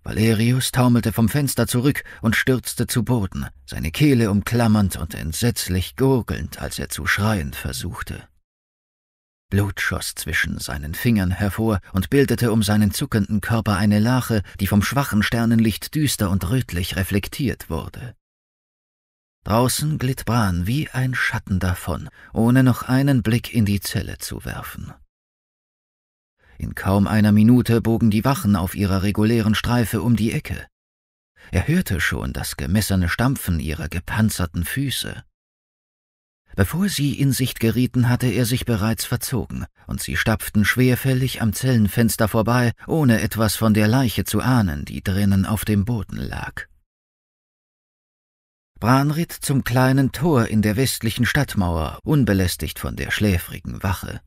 Valerius taumelte vom Fenster zurück und stürzte zu Boden, seine Kehle umklammernd und entsetzlich gurgelnd, als er zu schreien versuchte. Blut schoss zwischen seinen Fingern hervor und bildete um seinen zuckenden Körper eine Lache, die vom schwachen Sternenlicht düster und rötlich reflektiert wurde. Draußen glitt Bran wie ein Schatten davon, ohne noch einen Blick in die Zelle zu werfen. In kaum einer Minute bogen die Wachen auf ihrer regulären Streife um die Ecke. Er hörte schon das gemessene Stampfen ihrer gepanzerten Füße. Bevor sie in Sicht gerieten, hatte er sich bereits verzogen, und sie stapften schwerfällig am Zellenfenster vorbei, ohne etwas von der Leiche zu ahnen, die drinnen auf dem Boden lag. Branritt zum kleinen Tor in der westlichen Stadtmauer, unbelästigt von der schläfrigen Wache.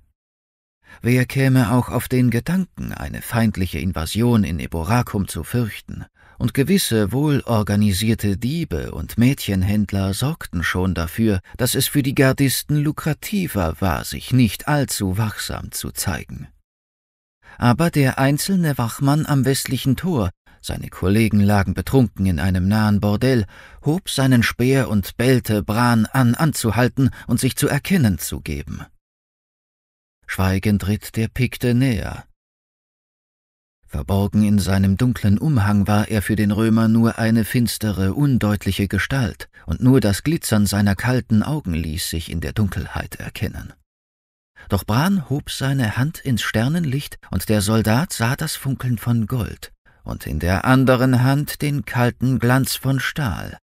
Wer käme auch auf den Gedanken, eine feindliche Invasion in Eboracum zu fürchten, und gewisse wohlorganisierte Diebe und Mädchenhändler sorgten schon dafür, dass es für die Gardisten lukrativer war, sich nicht allzu wachsam zu zeigen. Aber der einzelne Wachmann am westlichen Tor seine Kollegen lagen betrunken in einem nahen Bordell, hob seinen Speer und bellte Bran an, anzuhalten und sich zu erkennen zu geben. Schweigend ritt der Pikte näher. Verborgen in seinem dunklen Umhang war er für den Römer nur eine finstere, undeutliche Gestalt, und nur das Glitzern seiner kalten Augen ließ sich in der Dunkelheit erkennen. Doch Bran hob seine Hand ins Sternenlicht, und der Soldat sah das Funkeln von Gold, und in der anderen Hand den kalten Glanz von Stahl.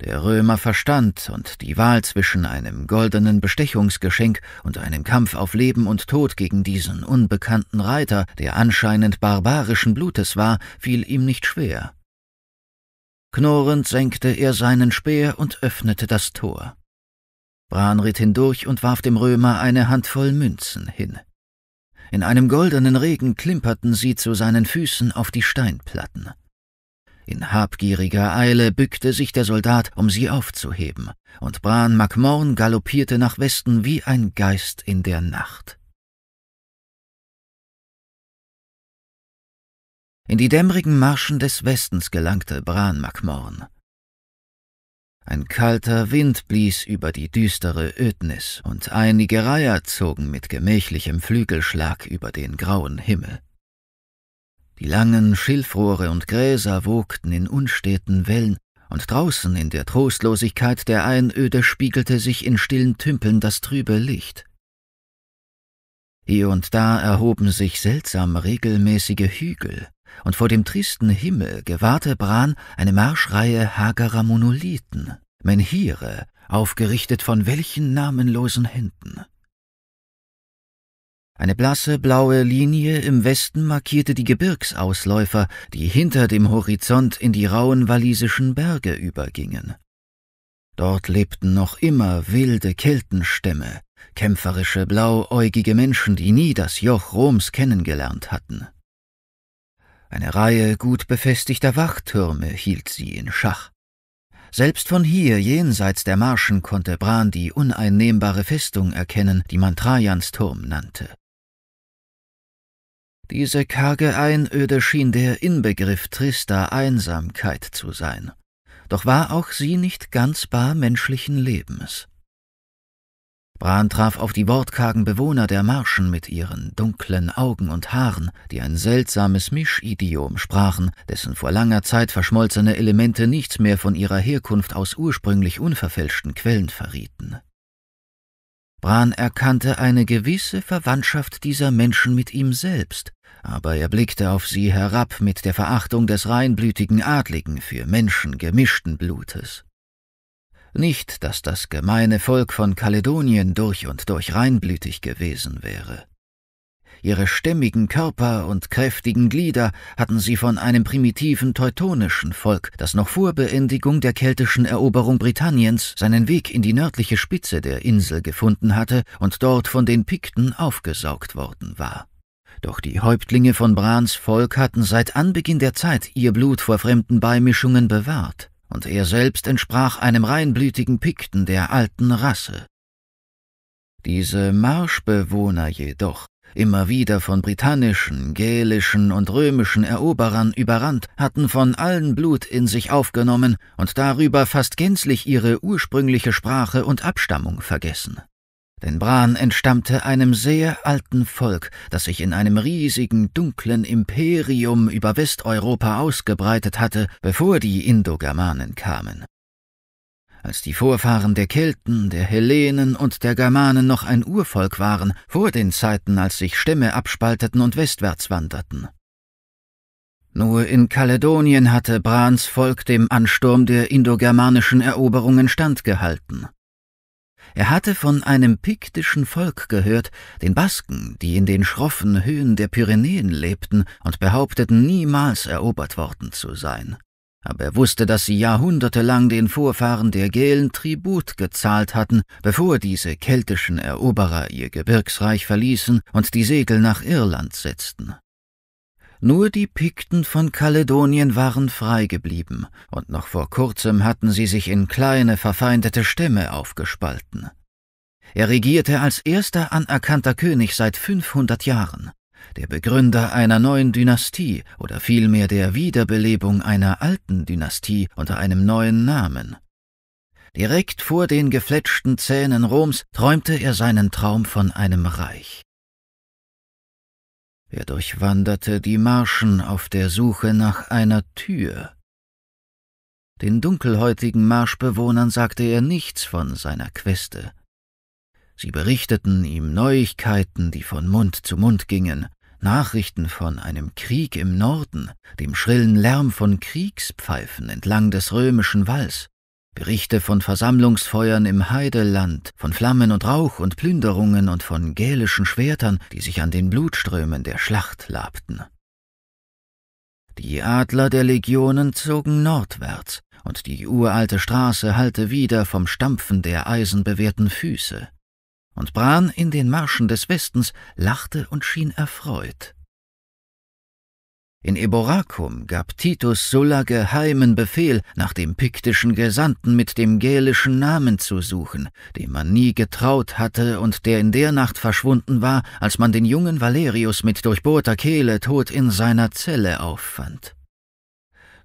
Der Römer verstand und die Wahl zwischen einem goldenen Bestechungsgeschenk und einem Kampf auf Leben und Tod gegen diesen unbekannten Reiter, der anscheinend barbarischen Blutes war, fiel ihm nicht schwer. Knurrend senkte er seinen Speer und öffnete das Tor. Bran ritt hindurch und warf dem Römer eine Handvoll Münzen hin. In einem goldenen Regen klimperten sie zu seinen Füßen auf die Steinplatten. In habgieriger Eile bückte sich der Soldat, um sie aufzuheben, und Bran MacMorn galoppierte nach Westen wie ein Geist in der Nacht. In die dämmerigen Marschen des Westens gelangte Bran MacMorn. Ein kalter Wind blies über die düstere Ödnis, und einige Reiher zogen mit gemächlichem Flügelschlag über den grauen Himmel. Die langen Schilfrohre und Gräser wogten in unsteten Wellen, und draußen in der Trostlosigkeit der Einöde spiegelte sich in stillen Tümpeln das trübe Licht. Hier und da erhoben sich seltsam regelmäßige Hügel, und vor dem tristen Himmel gewahrte Bran eine Marschreihe hagerer Monolithen, Menhire, aufgerichtet von welchen namenlosen Händen. Eine blasse blaue Linie im Westen markierte die Gebirgsausläufer, die hinter dem Horizont in die rauen walisischen Berge übergingen. Dort lebten noch immer wilde Keltenstämme, kämpferische blauäugige Menschen, die nie das Joch Roms kennengelernt hatten. Eine Reihe gut befestigter Wachtürme hielt sie in Schach. Selbst von hier, jenseits der Marschen, konnte Bran die uneinnehmbare Festung erkennen, die man Trajans Turm nannte. Diese karge Einöde schien der Inbegriff trister Einsamkeit zu sein, doch war auch sie nicht ganz bar menschlichen Lebens. Bran traf auf die wortkargen Bewohner der Marschen mit ihren dunklen Augen und Haaren, die ein seltsames Mischidiom sprachen, dessen vor langer Zeit verschmolzene Elemente nichts mehr von ihrer Herkunft aus ursprünglich unverfälschten Quellen verrieten. Bran erkannte eine gewisse Verwandtschaft dieser Menschen mit ihm selbst, aber er blickte auf sie herab mit der Verachtung des reinblütigen Adligen für Menschen gemischten Blutes. Nicht, dass das gemeine Volk von Kaledonien durch und durch reinblütig gewesen wäre. Ihre stämmigen Körper und kräftigen Glieder hatten sie von einem primitiven teutonischen Volk, das noch vor Beendigung der keltischen Eroberung Britanniens seinen Weg in die nördliche Spitze der Insel gefunden hatte und dort von den Pikten aufgesaugt worden war. Doch die Häuptlinge von Brans Volk hatten seit Anbeginn der Zeit ihr Blut vor fremden Beimischungen bewahrt und er selbst entsprach einem reinblütigen Pikten der alten Rasse. Diese Marschbewohner jedoch, immer wieder von britannischen, gälischen und römischen Eroberern überrannt, hatten von allen Blut in sich aufgenommen und darüber fast gänzlich ihre ursprüngliche Sprache und Abstammung vergessen. Denn Bran entstammte einem sehr alten Volk, das sich in einem riesigen, dunklen Imperium über Westeuropa ausgebreitet hatte, bevor die Indogermanen kamen. Als die Vorfahren der Kelten, der Hellenen und der Germanen noch ein Urvolk waren, vor den Zeiten, als sich Stämme abspalteten und westwärts wanderten. Nur in Kaledonien hatte Brans Volk dem Ansturm der indogermanischen Eroberungen standgehalten. Er hatte von einem piktischen Volk gehört, den Basken, die in den schroffen Höhen der Pyrenäen lebten und behaupteten, niemals erobert worden zu sein. Aber er wusste, dass sie jahrhundertelang den Vorfahren der Gälen Tribut gezahlt hatten, bevor diese keltischen Eroberer ihr Gebirgsreich verließen und die Segel nach Irland setzten. Nur die Pikten von Kaledonien waren frei geblieben, und noch vor kurzem hatten sie sich in kleine, verfeindete Stämme aufgespalten. Er regierte als erster anerkannter König seit 500 Jahren, der Begründer einer neuen Dynastie oder vielmehr der Wiederbelebung einer alten Dynastie unter einem neuen Namen. Direkt vor den gefletschten Zähnen Roms träumte er seinen Traum von einem Reich. Er durchwanderte die Marschen auf der Suche nach einer Tür. Den dunkelhäutigen Marschbewohnern sagte er nichts von seiner Queste. Sie berichteten ihm Neuigkeiten, die von Mund zu Mund gingen, Nachrichten von einem Krieg im Norden, dem schrillen Lärm von Kriegspfeifen entlang des römischen Walls, Berichte von Versammlungsfeuern im Heideland, von Flammen und Rauch und Plünderungen und von gälischen Schwertern, die sich an den Blutströmen der Schlacht labten. Die Adler der Legionen zogen nordwärts, und die uralte Straße hallte wieder vom Stampfen der eisenbewehrten Füße. Und Bran in den Marschen des Westens lachte und schien erfreut. In Eboracum gab Titus Sulla geheimen Befehl, nach dem piktischen Gesandten mit dem gälischen Namen zu suchen, dem man nie getraut hatte und der in der Nacht verschwunden war, als man den jungen Valerius mit durchbohrter Kehle tot in seiner Zelle auffand.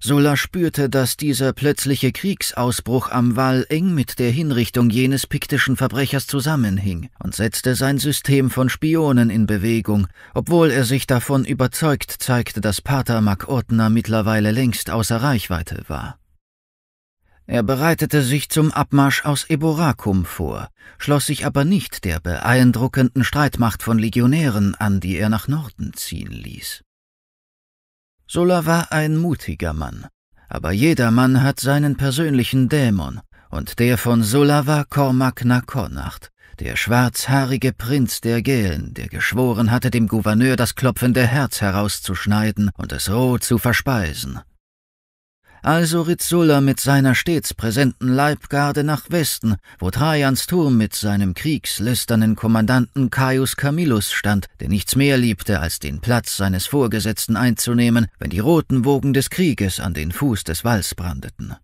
Sulla spürte, dass dieser plötzliche Kriegsausbruch am Wall eng mit der Hinrichtung jenes piktischen Verbrechers zusammenhing und setzte sein System von Spionen in Bewegung, obwohl er sich davon überzeugt zeigte, dass Pater Macordner mittlerweile längst außer Reichweite war. Er bereitete sich zum Abmarsch aus Eboracum vor, schloss sich aber nicht der beeindruckenden Streitmacht von Legionären an, die er nach Norden ziehen ließ. Sulla war ein mutiger Mann, aber jeder Mann hat seinen persönlichen Dämon, und der von Sulla war Cormac Nacornacht, der schwarzhaarige Prinz der Gälen, der geschworen hatte, dem Gouverneur das klopfende Herz herauszuschneiden und es roh zu verspeisen also ritt Sulla mit seiner stets präsenten Leibgarde nach Westen, wo Trajans Turm mit seinem kriegslüsternen Kommandanten Caius Camillus stand, der nichts mehr liebte, als den Platz seines Vorgesetzten einzunehmen, wenn die roten Wogen des Krieges an den Fuß des Walls brandeten.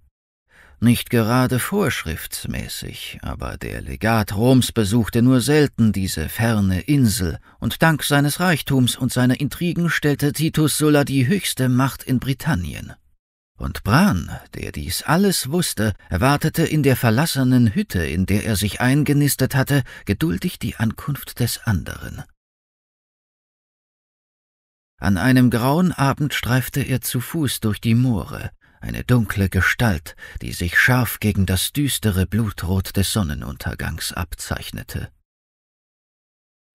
Nicht gerade vorschriftsmäßig, aber der Legat Roms besuchte nur selten diese ferne Insel, und dank seines Reichtums und seiner Intrigen stellte Titus Sulla die höchste Macht in Britannien. Und Bran, der dies alles wusste, erwartete in der verlassenen Hütte, in der er sich eingenistet hatte, geduldig die Ankunft des anderen. An einem grauen Abend streifte er zu Fuß durch die Moore, eine dunkle Gestalt, die sich scharf gegen das düstere Blutrot des Sonnenuntergangs abzeichnete.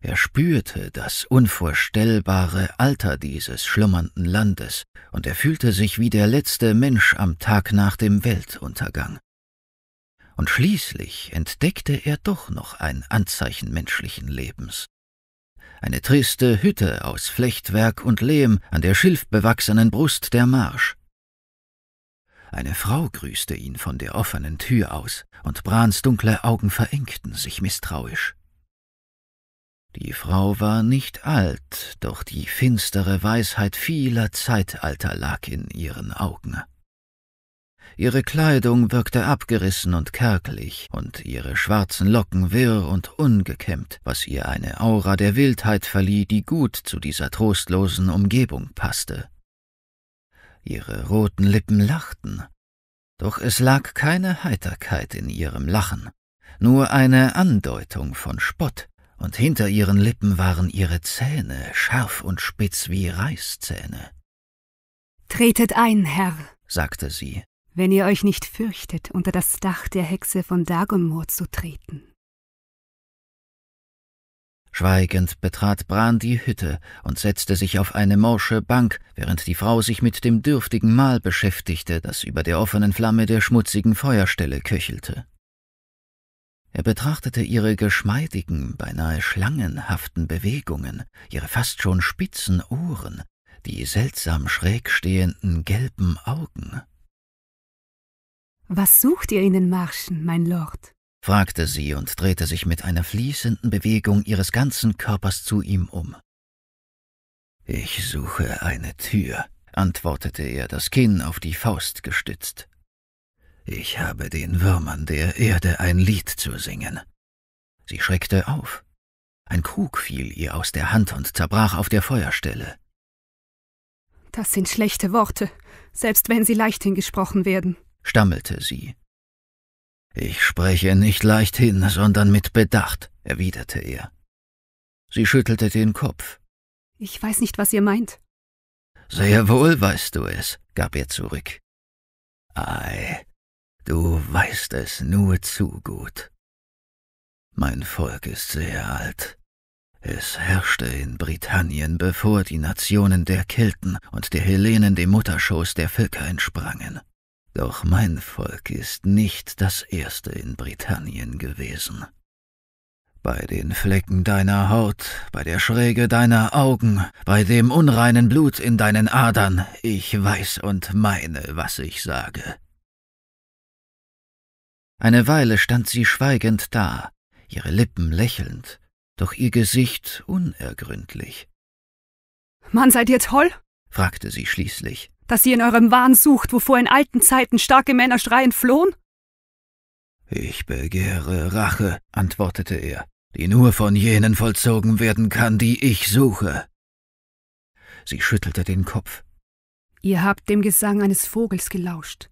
Er spürte das unvorstellbare Alter dieses schlummernden Landes, und er fühlte sich wie der letzte Mensch am Tag nach dem Weltuntergang. Und schließlich entdeckte er doch noch ein Anzeichen menschlichen Lebens. Eine triste Hütte aus Flechtwerk und Lehm an der schilfbewachsenen Brust der Marsch. Eine Frau grüßte ihn von der offenen Tür aus, und Brans dunkle Augen verengten sich misstrauisch. Die Frau war nicht alt, doch die finstere Weisheit vieler Zeitalter lag in ihren Augen. Ihre Kleidung wirkte abgerissen und kerkelig, und ihre schwarzen Locken wirr und ungekämmt, was ihr eine Aura der Wildheit verlieh, die gut zu dieser trostlosen Umgebung passte. Ihre roten Lippen lachten, doch es lag keine Heiterkeit in ihrem Lachen, nur eine Andeutung von Spott, und hinter ihren Lippen waren ihre Zähne, scharf und spitz wie Reißzähne. Tretet ein, Herr, sagte sie, wenn ihr euch nicht fürchtet, unter das Dach der Hexe von Dagonmoor zu treten. Schweigend betrat Bran die Hütte und setzte sich auf eine morsche Bank, während die Frau sich mit dem dürftigen Mahl beschäftigte, das über der offenen Flamme der schmutzigen Feuerstelle köchelte. Er betrachtete ihre geschmeidigen, beinahe schlangenhaften Bewegungen, ihre fast schon spitzen Ohren, die seltsam schräg stehenden gelben Augen. Was sucht ihr in den Marschen, mein Lord? fragte sie und drehte sich mit einer fließenden Bewegung ihres ganzen Körpers zu ihm um. Ich suche eine Tür, antwortete er, das Kinn auf die Faust gestützt. Ich habe den Würmern der Erde ein Lied zu singen. Sie schreckte auf. Ein Krug fiel ihr aus der Hand und zerbrach auf der Feuerstelle. Das sind schlechte Worte, selbst wenn sie leichthin gesprochen werden, stammelte sie. Ich spreche nicht leichthin, sondern mit Bedacht, erwiderte er. Sie schüttelte den Kopf. Ich weiß nicht, was ihr meint. Sehr wohl weißt du es, gab er zurück. Ei, Du weißt es nur zu gut. Mein Volk ist sehr alt. Es herrschte in Britannien, bevor die Nationen der Kelten und der Hellenen dem Mutterschoß der Völker entsprangen. Doch mein Volk ist nicht das erste in Britannien gewesen. Bei den Flecken deiner Haut, bei der Schräge deiner Augen, bei dem unreinen Blut in deinen Adern, ich weiß und meine, was ich sage. Eine Weile stand sie schweigend da, ihre Lippen lächelnd, doch ihr Gesicht unergründlich. Mann, seid ihr toll? fragte sie schließlich. Dass ihr in eurem Wahn sucht, wovor in alten Zeiten starke Männer schreiend flohen? Ich begehre Rache, antwortete er, die nur von jenen vollzogen werden kann, die ich suche. Sie schüttelte den Kopf. Ihr habt dem Gesang eines Vogels gelauscht,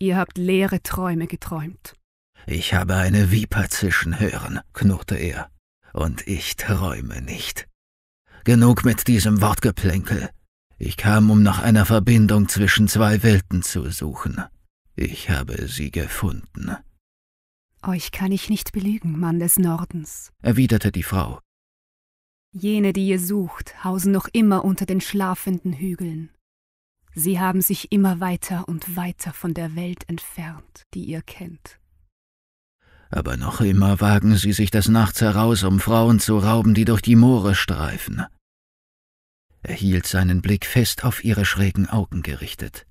Ihr habt leere Träume geträumt. Ich habe eine Viper zischen hören, knurrte er, und ich träume nicht. Genug mit diesem Wortgeplänkel. Ich kam, um nach einer Verbindung zwischen zwei Welten zu suchen. Ich habe sie gefunden. Euch kann ich nicht belügen, Mann des Nordens, erwiderte die Frau. Jene, die ihr sucht, hausen noch immer unter den schlafenden Hügeln. Sie haben sich immer weiter und weiter von der Welt entfernt, die ihr kennt. Aber noch immer wagen sie sich des Nachts heraus, um Frauen zu rauben, die durch die Moore streifen. Er hielt seinen Blick fest auf ihre schrägen Augen gerichtet.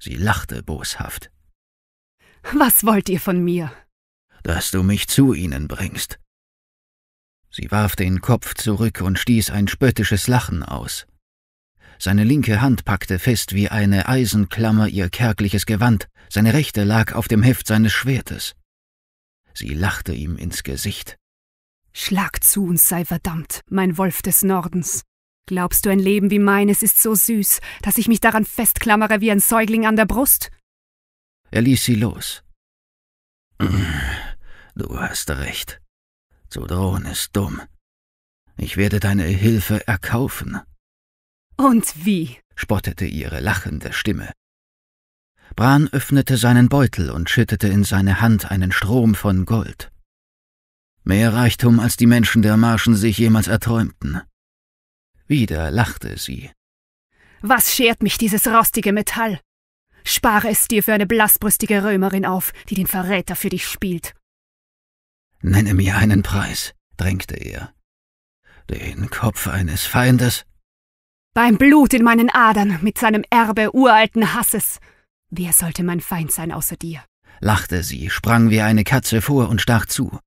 Sie lachte boshaft. Was wollt ihr von mir? Dass du mich zu ihnen bringst. Sie warf den Kopf zurück und stieß ein spöttisches Lachen aus. Seine linke Hand packte fest wie eine Eisenklammer ihr kärgliches Gewand, seine rechte lag auf dem Heft seines Schwertes. Sie lachte ihm ins Gesicht. Schlag zu und sei verdammt, mein Wolf des Nordens. Glaubst du, ein Leben wie meines ist so süß, dass ich mich daran festklammere wie ein Säugling an der Brust? Er ließ sie los. Du hast recht. Zu drohen ist dumm. Ich werde deine Hilfe erkaufen. Und wie? spottete ihre lachende Stimme. Bran öffnete seinen Beutel und schüttete in seine Hand einen Strom von Gold. Mehr Reichtum, als die Menschen der Marschen sich jemals erträumten. Wieder lachte sie. Was schert mich dieses rostige Metall? Spare es dir für eine blassbrüstige Römerin auf, die den Verräter für dich spielt. Nenne mir einen Preis, drängte er. Den Kopf eines Feindes? beim Blut in meinen Adern, mit seinem Erbe uralten Hasses. Wer sollte mein Feind sein außer dir? lachte sie, sprang wie eine Katze vor und stach zu.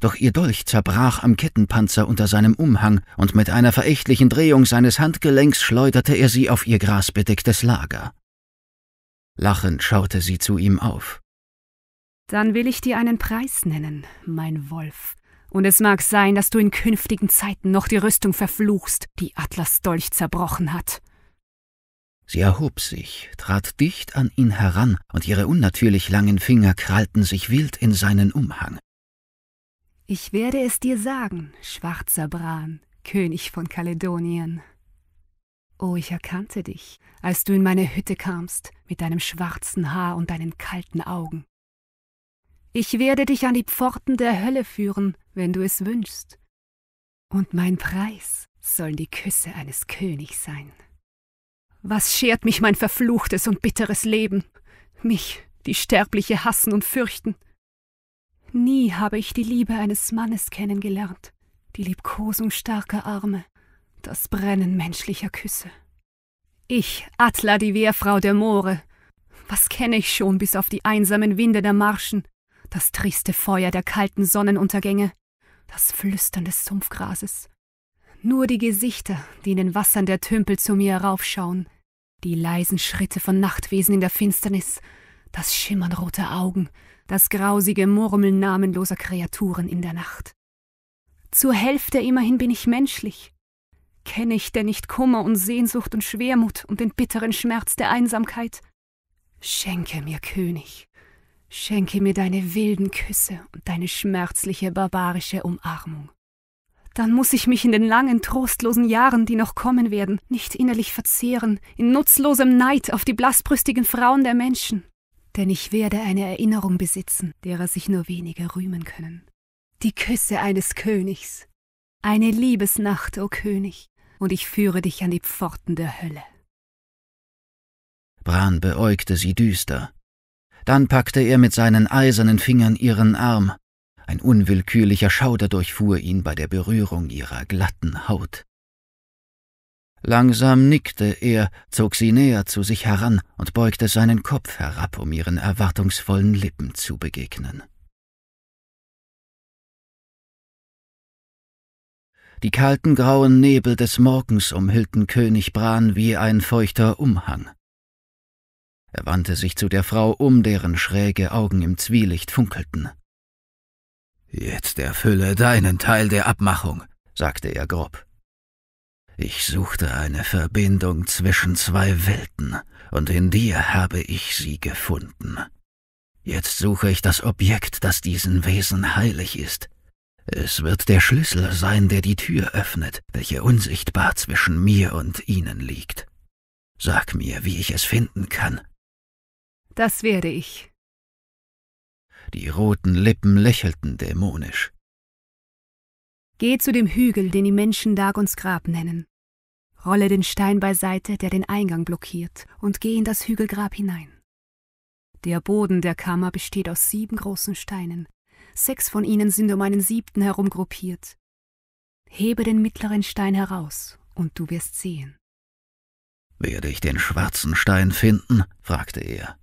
Doch ihr Dolch zerbrach am Kettenpanzer unter seinem Umhang, und mit einer verächtlichen Drehung seines Handgelenks schleuderte er sie auf ihr grasbedecktes Lager. Lachend schaute sie zu ihm auf. Dann will ich dir einen Preis nennen, mein Wolf, und es mag sein, dass du in künftigen Zeiten noch die Rüstung verfluchst, die Atlas Dolch zerbrochen hat. Sie erhob sich, trat dicht an ihn heran, und ihre unnatürlich langen Finger krallten sich wild in seinen Umhang. Ich werde es dir sagen, schwarzer Bran, König von Kaledonien. Oh, ich erkannte dich, als du in meine Hütte kamst, mit deinem schwarzen Haar und deinen kalten Augen. Ich werde dich an die Pforten der Hölle führen, wenn du es wünschst. Und mein Preis sollen die Küsse eines Königs sein. Was schert mich mein verfluchtes und bitteres Leben? Mich, die Sterbliche, hassen und fürchten. Nie habe ich die Liebe eines Mannes kennengelernt, die Liebkosung starker Arme, das Brennen menschlicher Küsse. Ich, Atla, die Wehrfrau der Moore, was kenne ich schon bis auf die einsamen Winde der Marschen, das triste Feuer der kalten Sonnenuntergänge, das Flüstern des Sumpfgrases. Nur die Gesichter, die in den Wassern der Tümpel zu mir heraufschauen, die leisen Schritte von Nachtwesen in der Finsternis, das Schimmern roter Augen, das grausige Murmeln namenloser Kreaturen in der Nacht. Zur Hälfte immerhin bin ich menschlich. Kenne ich denn nicht Kummer und Sehnsucht und Schwermut und den bitteren Schmerz der Einsamkeit? Schenke mir, König, Schenke mir deine wilden Küsse und deine schmerzliche barbarische Umarmung. Dann muss ich mich in den langen, trostlosen Jahren, die noch kommen werden, nicht innerlich verzehren, in nutzlosem Neid auf die blassbrüstigen Frauen der Menschen. Denn ich werde eine Erinnerung besitzen, derer sich nur wenige rühmen können. Die Küsse eines Königs. Eine Liebesnacht, o oh König, und ich führe dich an die Pforten der Hölle. Bran beäugte sie düster, dann packte er mit seinen eisernen Fingern ihren Arm. Ein unwillkürlicher Schauder durchfuhr ihn bei der Berührung ihrer glatten Haut. Langsam nickte er, zog sie näher zu sich heran und beugte seinen Kopf herab, um ihren erwartungsvollen Lippen zu begegnen. Die kalten grauen Nebel des Morgens umhüllten König Bran wie ein feuchter Umhang. Er wandte sich zu der Frau um, deren schräge Augen im Zwielicht funkelten. Jetzt erfülle deinen Teil der Abmachung, sagte er grob. Ich suchte eine Verbindung zwischen zwei Welten, und in dir habe ich sie gefunden. Jetzt suche ich das Objekt, das diesen Wesen heilig ist. Es wird der Schlüssel sein, der die Tür öffnet, welche unsichtbar zwischen mir und ihnen liegt. Sag mir, wie ich es finden kann, das werde ich. Die roten Lippen lächelten dämonisch. Geh zu dem Hügel, den die Menschen Dagons Grab nennen. Rolle den Stein beiseite, der den Eingang blockiert, und geh in das Hügelgrab hinein. Der Boden der Kammer besteht aus sieben großen Steinen. Sechs von ihnen sind um einen siebten herum gruppiert. Hebe den mittleren Stein heraus, und du wirst sehen. Werde ich den schwarzen Stein finden? fragte er.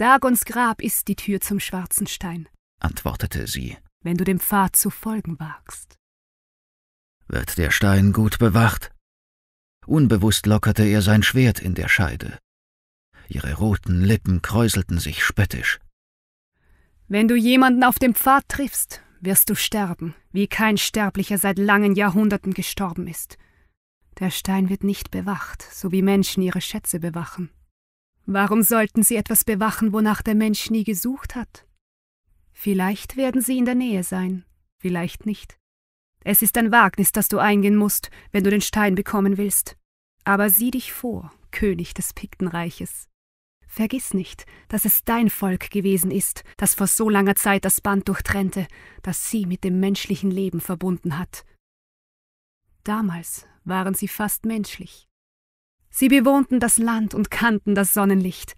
Dagons Grab ist die Tür zum schwarzen Stein, antwortete sie, wenn du dem Pfad zu folgen wagst. Wird der Stein gut bewacht? Unbewusst lockerte er sein Schwert in der Scheide. Ihre roten Lippen kräuselten sich spöttisch. Wenn du jemanden auf dem Pfad triffst, wirst du sterben, wie kein Sterblicher seit langen Jahrhunderten gestorben ist. Der Stein wird nicht bewacht, so wie Menschen ihre Schätze bewachen. Warum sollten sie etwas bewachen, wonach der Mensch nie gesucht hat? Vielleicht werden sie in der Nähe sein, vielleicht nicht. Es ist ein Wagnis, das du eingehen musst, wenn du den Stein bekommen willst. Aber sieh dich vor, König des Piktenreiches. Vergiss nicht, dass es dein Volk gewesen ist, das vor so langer Zeit das Band durchtrennte, das sie mit dem menschlichen Leben verbunden hat. Damals waren sie fast menschlich. Sie bewohnten das Land und kannten das Sonnenlicht.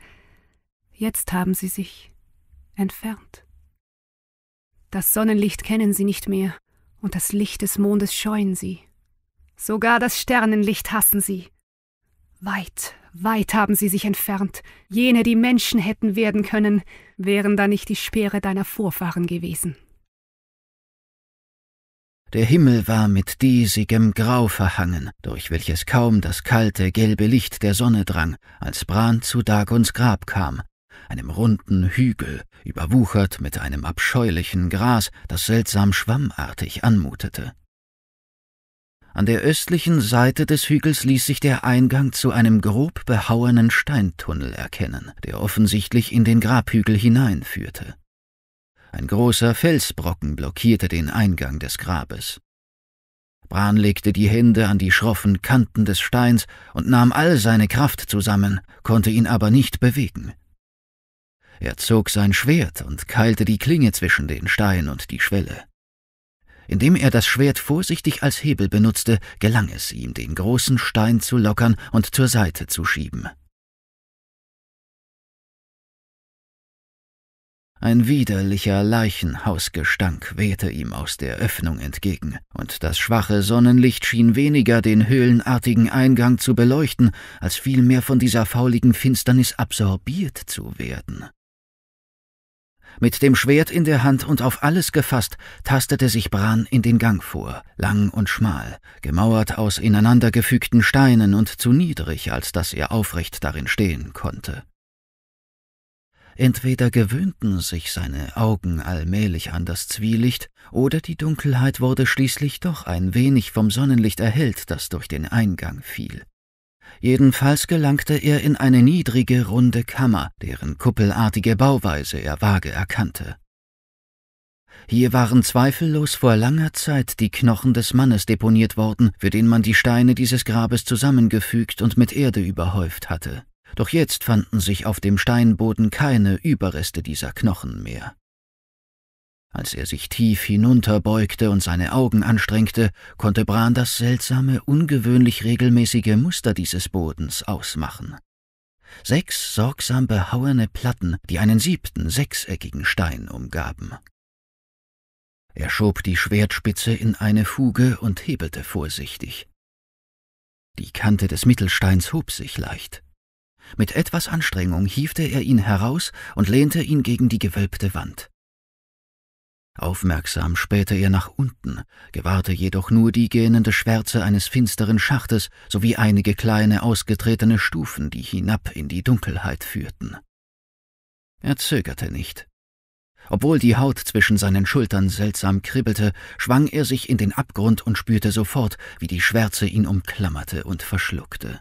Jetzt haben sie sich entfernt. Das Sonnenlicht kennen sie nicht mehr, und das Licht des Mondes scheuen sie. Sogar das Sternenlicht hassen sie. Weit, weit haben sie sich entfernt. Jene, die Menschen hätten werden können, wären da nicht die Speere deiner Vorfahren gewesen. Der Himmel war mit diesigem Grau verhangen, durch welches kaum das kalte, gelbe Licht der Sonne drang, als Bran zu Dagons Grab kam, einem runden Hügel, überwuchert mit einem abscheulichen Gras, das seltsam schwammartig anmutete. An der östlichen Seite des Hügels ließ sich der Eingang zu einem grob behauenen Steintunnel erkennen, der offensichtlich in den Grabhügel hineinführte. Ein großer Felsbrocken blockierte den Eingang des Grabes. Bran legte die Hände an die schroffen Kanten des Steins und nahm all seine Kraft zusammen, konnte ihn aber nicht bewegen. Er zog sein Schwert und keilte die Klinge zwischen den Stein und die Schwelle. Indem er das Schwert vorsichtig als Hebel benutzte, gelang es ihm, den großen Stein zu lockern und zur Seite zu schieben. Ein widerlicher Leichenhausgestank wehte ihm aus der Öffnung entgegen, und das schwache Sonnenlicht schien weniger den höhlenartigen Eingang zu beleuchten, als vielmehr von dieser fauligen Finsternis absorbiert zu werden. Mit dem Schwert in der Hand und auf alles gefasst, tastete sich Bran in den Gang vor, lang und schmal, gemauert aus ineinandergefügten Steinen und zu niedrig, als dass er aufrecht darin stehen konnte. Entweder gewöhnten sich seine Augen allmählich an das Zwielicht, oder die Dunkelheit wurde schließlich doch ein wenig vom Sonnenlicht erhellt, das durch den Eingang fiel. Jedenfalls gelangte er in eine niedrige, runde Kammer, deren kuppelartige Bauweise er vage erkannte. Hier waren zweifellos vor langer Zeit die Knochen des Mannes deponiert worden, für den man die Steine dieses Grabes zusammengefügt und mit Erde überhäuft hatte doch jetzt fanden sich auf dem Steinboden keine Überreste dieser Knochen mehr. Als er sich tief hinunterbeugte und seine Augen anstrengte, konnte Bran das seltsame, ungewöhnlich regelmäßige Muster dieses Bodens ausmachen. Sechs sorgsam behauene Platten, die einen siebten, sechseckigen Stein umgaben. Er schob die Schwertspitze in eine Fuge und hebelte vorsichtig. Die Kante des Mittelsteins hob sich leicht. Mit etwas Anstrengung hiefte er ihn heraus und lehnte ihn gegen die gewölbte Wand. Aufmerksam spähte er nach unten, gewahrte jedoch nur die gähnende Schwärze eines finsteren Schachtes sowie einige kleine ausgetretene Stufen, die hinab in die Dunkelheit führten. Er zögerte nicht. Obwohl die Haut zwischen seinen Schultern seltsam kribbelte, schwang er sich in den Abgrund und spürte sofort, wie die Schwärze ihn umklammerte und verschluckte.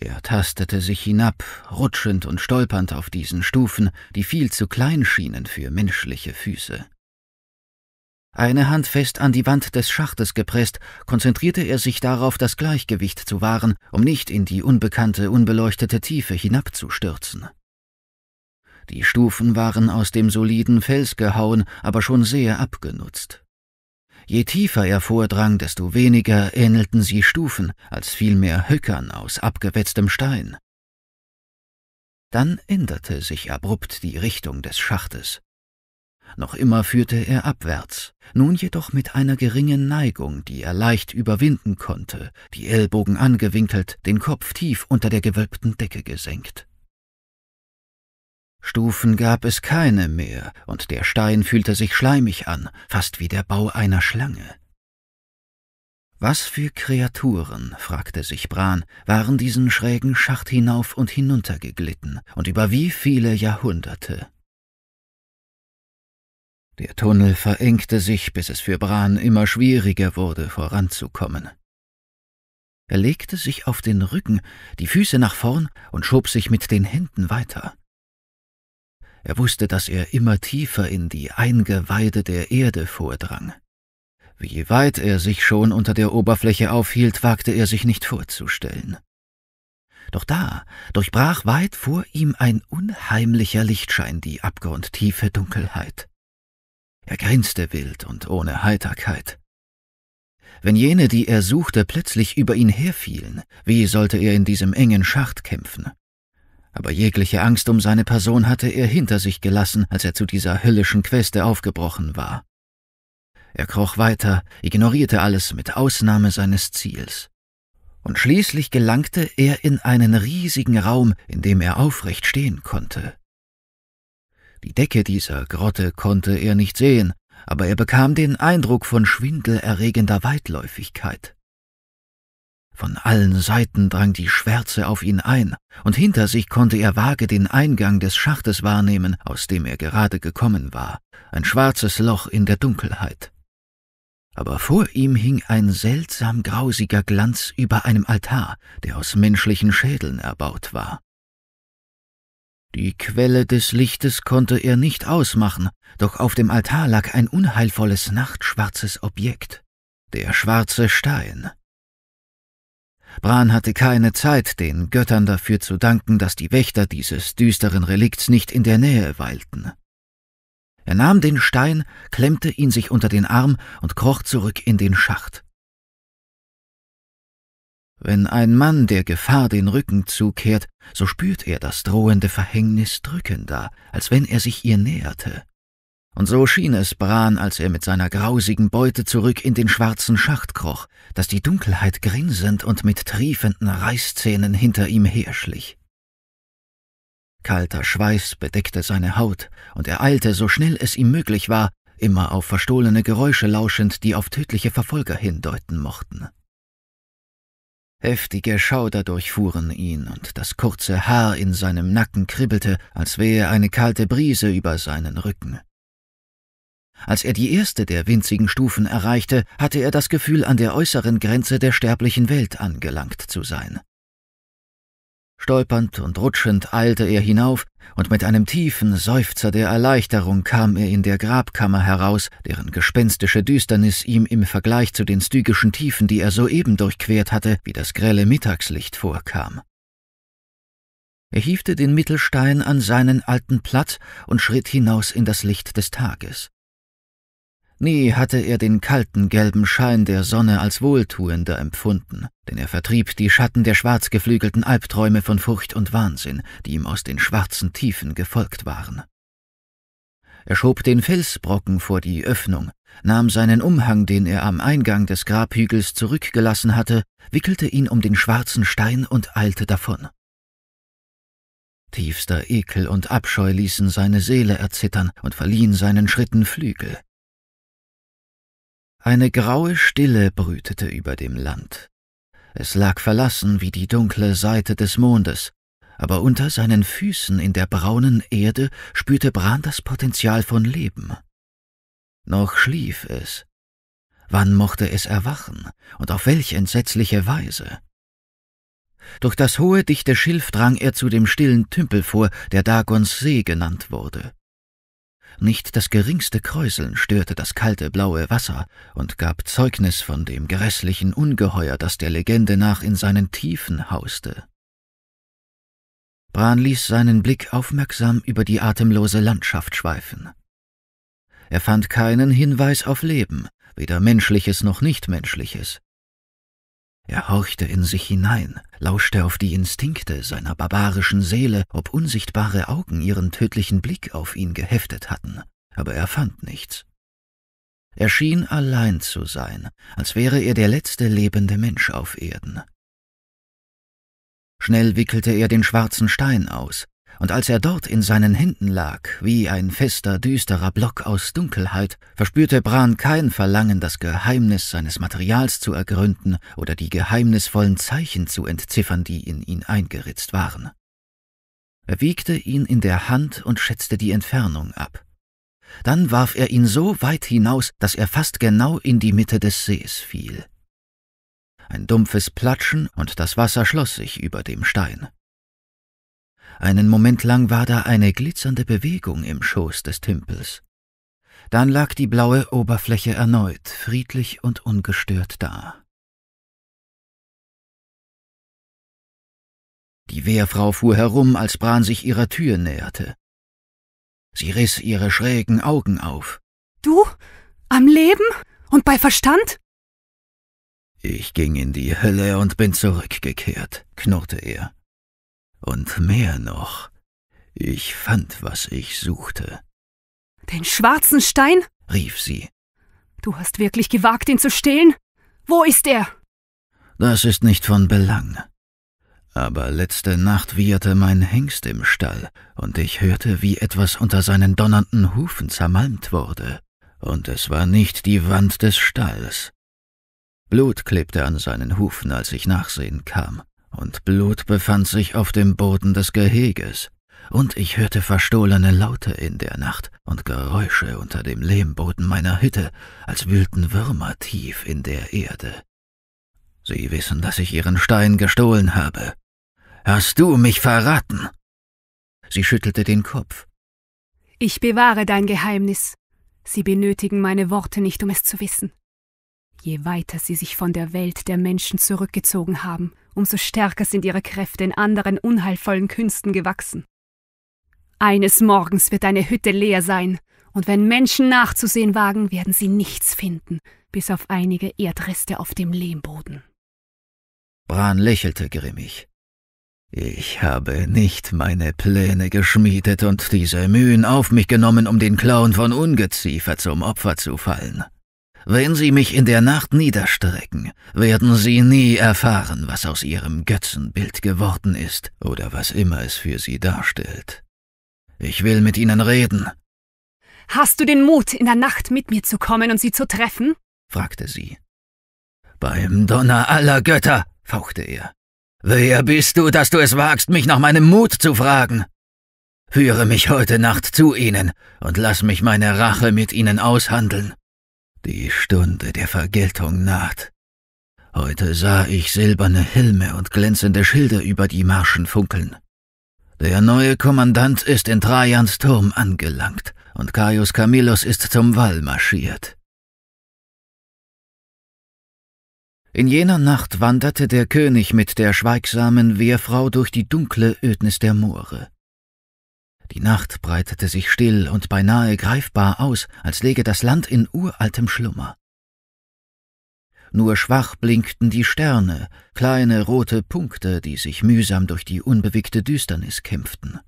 Er tastete sich hinab, rutschend und stolpernd auf diesen Stufen, die viel zu klein schienen für menschliche Füße. Eine Hand fest an die Wand des Schachtes gepresst, konzentrierte er sich darauf, das Gleichgewicht zu wahren, um nicht in die unbekannte, unbeleuchtete Tiefe hinabzustürzen. Die Stufen waren aus dem soliden Fels gehauen, aber schon sehr abgenutzt. Je tiefer er vordrang, desto weniger ähnelten sie Stufen, als vielmehr Höckern aus abgewetztem Stein. Dann änderte sich abrupt die Richtung des Schachtes. Noch immer führte er abwärts, nun jedoch mit einer geringen Neigung, die er leicht überwinden konnte, die Ellbogen angewinkelt, den Kopf tief unter der gewölbten Decke gesenkt. Stufen gab es keine mehr, und der Stein fühlte sich schleimig an, fast wie der Bau einer Schlange. Was für Kreaturen, fragte sich Bran, waren diesen schrägen Schacht hinauf und hinunter geglitten, und über wie viele Jahrhunderte? Der Tunnel verengte sich, bis es für Bran immer schwieriger wurde, voranzukommen. Er legte sich auf den Rücken, die Füße nach vorn und schob sich mit den Händen weiter. Er wusste, dass er immer tiefer in die Eingeweide der Erde vordrang. Wie weit er sich schon unter der Oberfläche aufhielt, wagte er sich nicht vorzustellen. Doch da durchbrach weit vor ihm ein unheimlicher Lichtschein die abgrundtiefe Dunkelheit. Er grinste wild und ohne Heiterkeit. Wenn jene, die er suchte, plötzlich über ihn herfielen, wie sollte er in diesem engen Schacht kämpfen? aber jegliche Angst um seine Person hatte er hinter sich gelassen, als er zu dieser höllischen Queste aufgebrochen war. Er kroch weiter, ignorierte alles mit Ausnahme seines Ziels. Und schließlich gelangte er in einen riesigen Raum, in dem er aufrecht stehen konnte. Die Decke dieser Grotte konnte er nicht sehen, aber er bekam den Eindruck von schwindelerregender Weitläufigkeit. Von allen Seiten drang die Schwärze auf ihn ein, und hinter sich konnte er vage den Eingang des Schachtes wahrnehmen, aus dem er gerade gekommen war, ein schwarzes Loch in der Dunkelheit. Aber vor ihm hing ein seltsam grausiger Glanz über einem Altar, der aus menschlichen Schädeln erbaut war. Die Quelle des Lichtes konnte er nicht ausmachen, doch auf dem Altar lag ein unheilvolles nachtschwarzes Objekt, der schwarze Stein, Bran hatte keine Zeit, den Göttern dafür zu danken, dass die Wächter dieses düsteren Relikts nicht in der Nähe weilten. Er nahm den Stein, klemmte ihn sich unter den Arm und kroch zurück in den Schacht. Wenn ein Mann der Gefahr den Rücken zukehrt, so spürt er das drohende Verhängnis drückender, als wenn er sich ihr näherte. Und so schien es Bran, als er mit seiner grausigen Beute zurück in den schwarzen Schacht kroch, dass die Dunkelheit grinsend und mit triefenden Reißzähnen hinter ihm herschlich. Kalter Schweiß bedeckte seine Haut, und er eilte, so schnell es ihm möglich war, immer auf verstohlene Geräusche lauschend, die auf tödliche Verfolger hindeuten mochten. Heftige Schauder durchfuhren ihn, und das kurze Haar in seinem Nacken kribbelte, als wehe eine kalte Brise über seinen Rücken. Als er die erste der winzigen Stufen erreichte, hatte er das Gefühl, an der äußeren Grenze der sterblichen Welt angelangt zu sein. Stolpernd und rutschend eilte er hinauf, und mit einem tiefen Seufzer der Erleichterung kam er in der Grabkammer heraus, deren gespenstische Düsternis ihm im Vergleich zu den stygischen Tiefen, die er soeben durchquert hatte, wie das grelle Mittagslicht vorkam. Er hiefte den Mittelstein an seinen alten Platz und schritt hinaus in das Licht des Tages. Nie hatte er den kalten gelben Schein der Sonne als wohltuender empfunden, denn er vertrieb die Schatten der schwarzgeflügelten Albträume von Furcht und Wahnsinn, die ihm aus den schwarzen Tiefen gefolgt waren. Er schob den Felsbrocken vor die Öffnung, nahm seinen Umhang, den er am Eingang des Grabhügels zurückgelassen hatte, wickelte ihn um den schwarzen Stein und eilte davon. Tiefster Ekel und Abscheu ließen seine Seele erzittern und verliehen seinen Schritten Flügel. Eine graue Stille brütete über dem Land. Es lag verlassen wie die dunkle Seite des Mondes, aber unter seinen Füßen in der braunen Erde spürte Bran das Potenzial von Leben. Noch schlief es. Wann mochte es erwachen und auf welch entsetzliche Weise? Durch das hohe, dichte Schilf drang er zu dem stillen Tümpel vor, der Dagons See genannt wurde. Nicht das geringste Kräuseln störte das kalte blaue Wasser und gab Zeugnis von dem grässlichen Ungeheuer, das der Legende nach in seinen Tiefen hauste. Bran ließ seinen Blick aufmerksam über die atemlose Landschaft schweifen. Er fand keinen Hinweis auf Leben, weder menschliches noch nichtmenschliches. Er horchte in sich hinein, lauschte auf die Instinkte seiner barbarischen Seele, ob unsichtbare Augen ihren tödlichen Blick auf ihn geheftet hatten, aber er fand nichts. Er schien allein zu sein, als wäre er der letzte lebende Mensch auf Erden. Schnell wickelte er den schwarzen Stein aus, und als er dort in seinen Händen lag, wie ein fester, düsterer Block aus Dunkelheit, verspürte Bran kein Verlangen, das Geheimnis seines Materials zu ergründen oder die geheimnisvollen Zeichen zu entziffern, die in ihn eingeritzt waren. Er wiegte ihn in der Hand und schätzte die Entfernung ab. Dann warf er ihn so weit hinaus, dass er fast genau in die Mitte des Sees fiel. Ein dumpfes Platschen und das Wasser schloss sich über dem Stein. Einen Moment lang war da eine glitzernde Bewegung im Schoß des Timpels. Dann lag die blaue Oberfläche erneut friedlich und ungestört da. Die Wehrfrau fuhr herum, als Bran sich ihrer Tür näherte. Sie riss ihre schrägen Augen auf. Du? Am Leben? Und bei Verstand? Ich ging in die Hölle und bin zurückgekehrt, knurrte er. Und mehr noch, ich fand, was ich suchte. Den schwarzen Stein? rief sie. Du hast wirklich gewagt, ihn zu stehlen? Wo ist er? Das ist nicht von Belang. Aber letzte Nacht wieherte mein Hengst im Stall, und ich hörte, wie etwas unter seinen donnernden Hufen zermalmt wurde, und es war nicht die Wand des Stalls. Blut klebte an seinen Hufen, als ich nachsehen kam, und Blut befand sich auf dem Boden des Geheges, und ich hörte verstohlene Laute in der Nacht und Geräusche unter dem Lehmboden meiner Hütte, als wühlten Würmer tief in der Erde. Sie wissen, dass ich ihren Stein gestohlen habe. Hast du mich verraten? Sie schüttelte den Kopf. Ich bewahre dein Geheimnis. Sie benötigen meine Worte nicht, um es zu wissen. Je weiter sie sich von der Welt der Menschen zurückgezogen haben, umso stärker sind ihre Kräfte in anderen unheilvollen Künsten gewachsen. Eines Morgens wird eine Hütte leer sein, und wenn Menschen nachzusehen wagen, werden sie nichts finden, bis auf einige Erdreste auf dem Lehmboden. Bran lächelte grimmig. Ich habe nicht meine Pläne geschmiedet und diese Mühen auf mich genommen, um den Klauen von Ungeziefer zum Opfer zu fallen. Wenn sie mich in der Nacht niederstrecken, werden sie nie erfahren, was aus ihrem Götzenbild geworden ist oder was immer es für sie darstellt. Ich will mit ihnen reden. Hast du den Mut, in der Nacht mit mir zu kommen und sie zu treffen? fragte sie. Beim Donner aller Götter, fauchte er. Wer bist du, dass du es wagst, mich nach meinem Mut zu fragen? Führe mich heute Nacht zu ihnen und lass mich meine Rache mit ihnen aushandeln. Die Stunde der Vergeltung naht. Heute sah ich silberne Helme und glänzende Schilder über die Marschen funkeln. Der neue Kommandant ist in Trajans Turm angelangt und Caius Camillus ist zum Wall marschiert. In jener Nacht wanderte der König mit der schweigsamen Wehrfrau durch die dunkle Ödnis der Moore. Die Nacht breitete sich still und beinahe greifbar aus, als läge das Land in uraltem Schlummer. Nur schwach blinkten die Sterne, kleine rote Punkte, die sich mühsam durch die unbewegte Düsternis kämpften.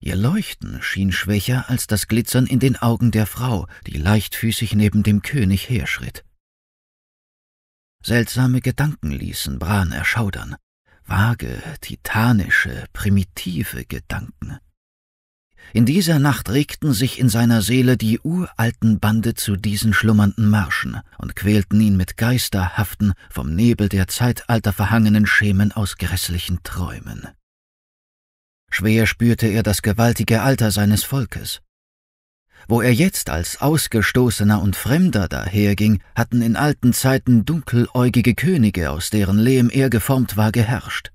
Ihr Leuchten schien schwächer als das Glitzern in den Augen der Frau, die leichtfüßig neben dem König herschritt. Seltsame Gedanken ließen Bran erschaudern, vage, titanische, primitive Gedanken. In dieser Nacht regten sich in seiner Seele die uralten Bande zu diesen schlummernden Marschen und quälten ihn mit geisterhaften, vom Nebel der Zeitalter verhangenen Schemen aus grässlichen Träumen. Schwer spürte er das gewaltige Alter seines Volkes. Wo er jetzt als Ausgestoßener und Fremder daherging, hatten in alten Zeiten dunkeläugige Könige, aus deren Lehm er geformt war, geherrscht.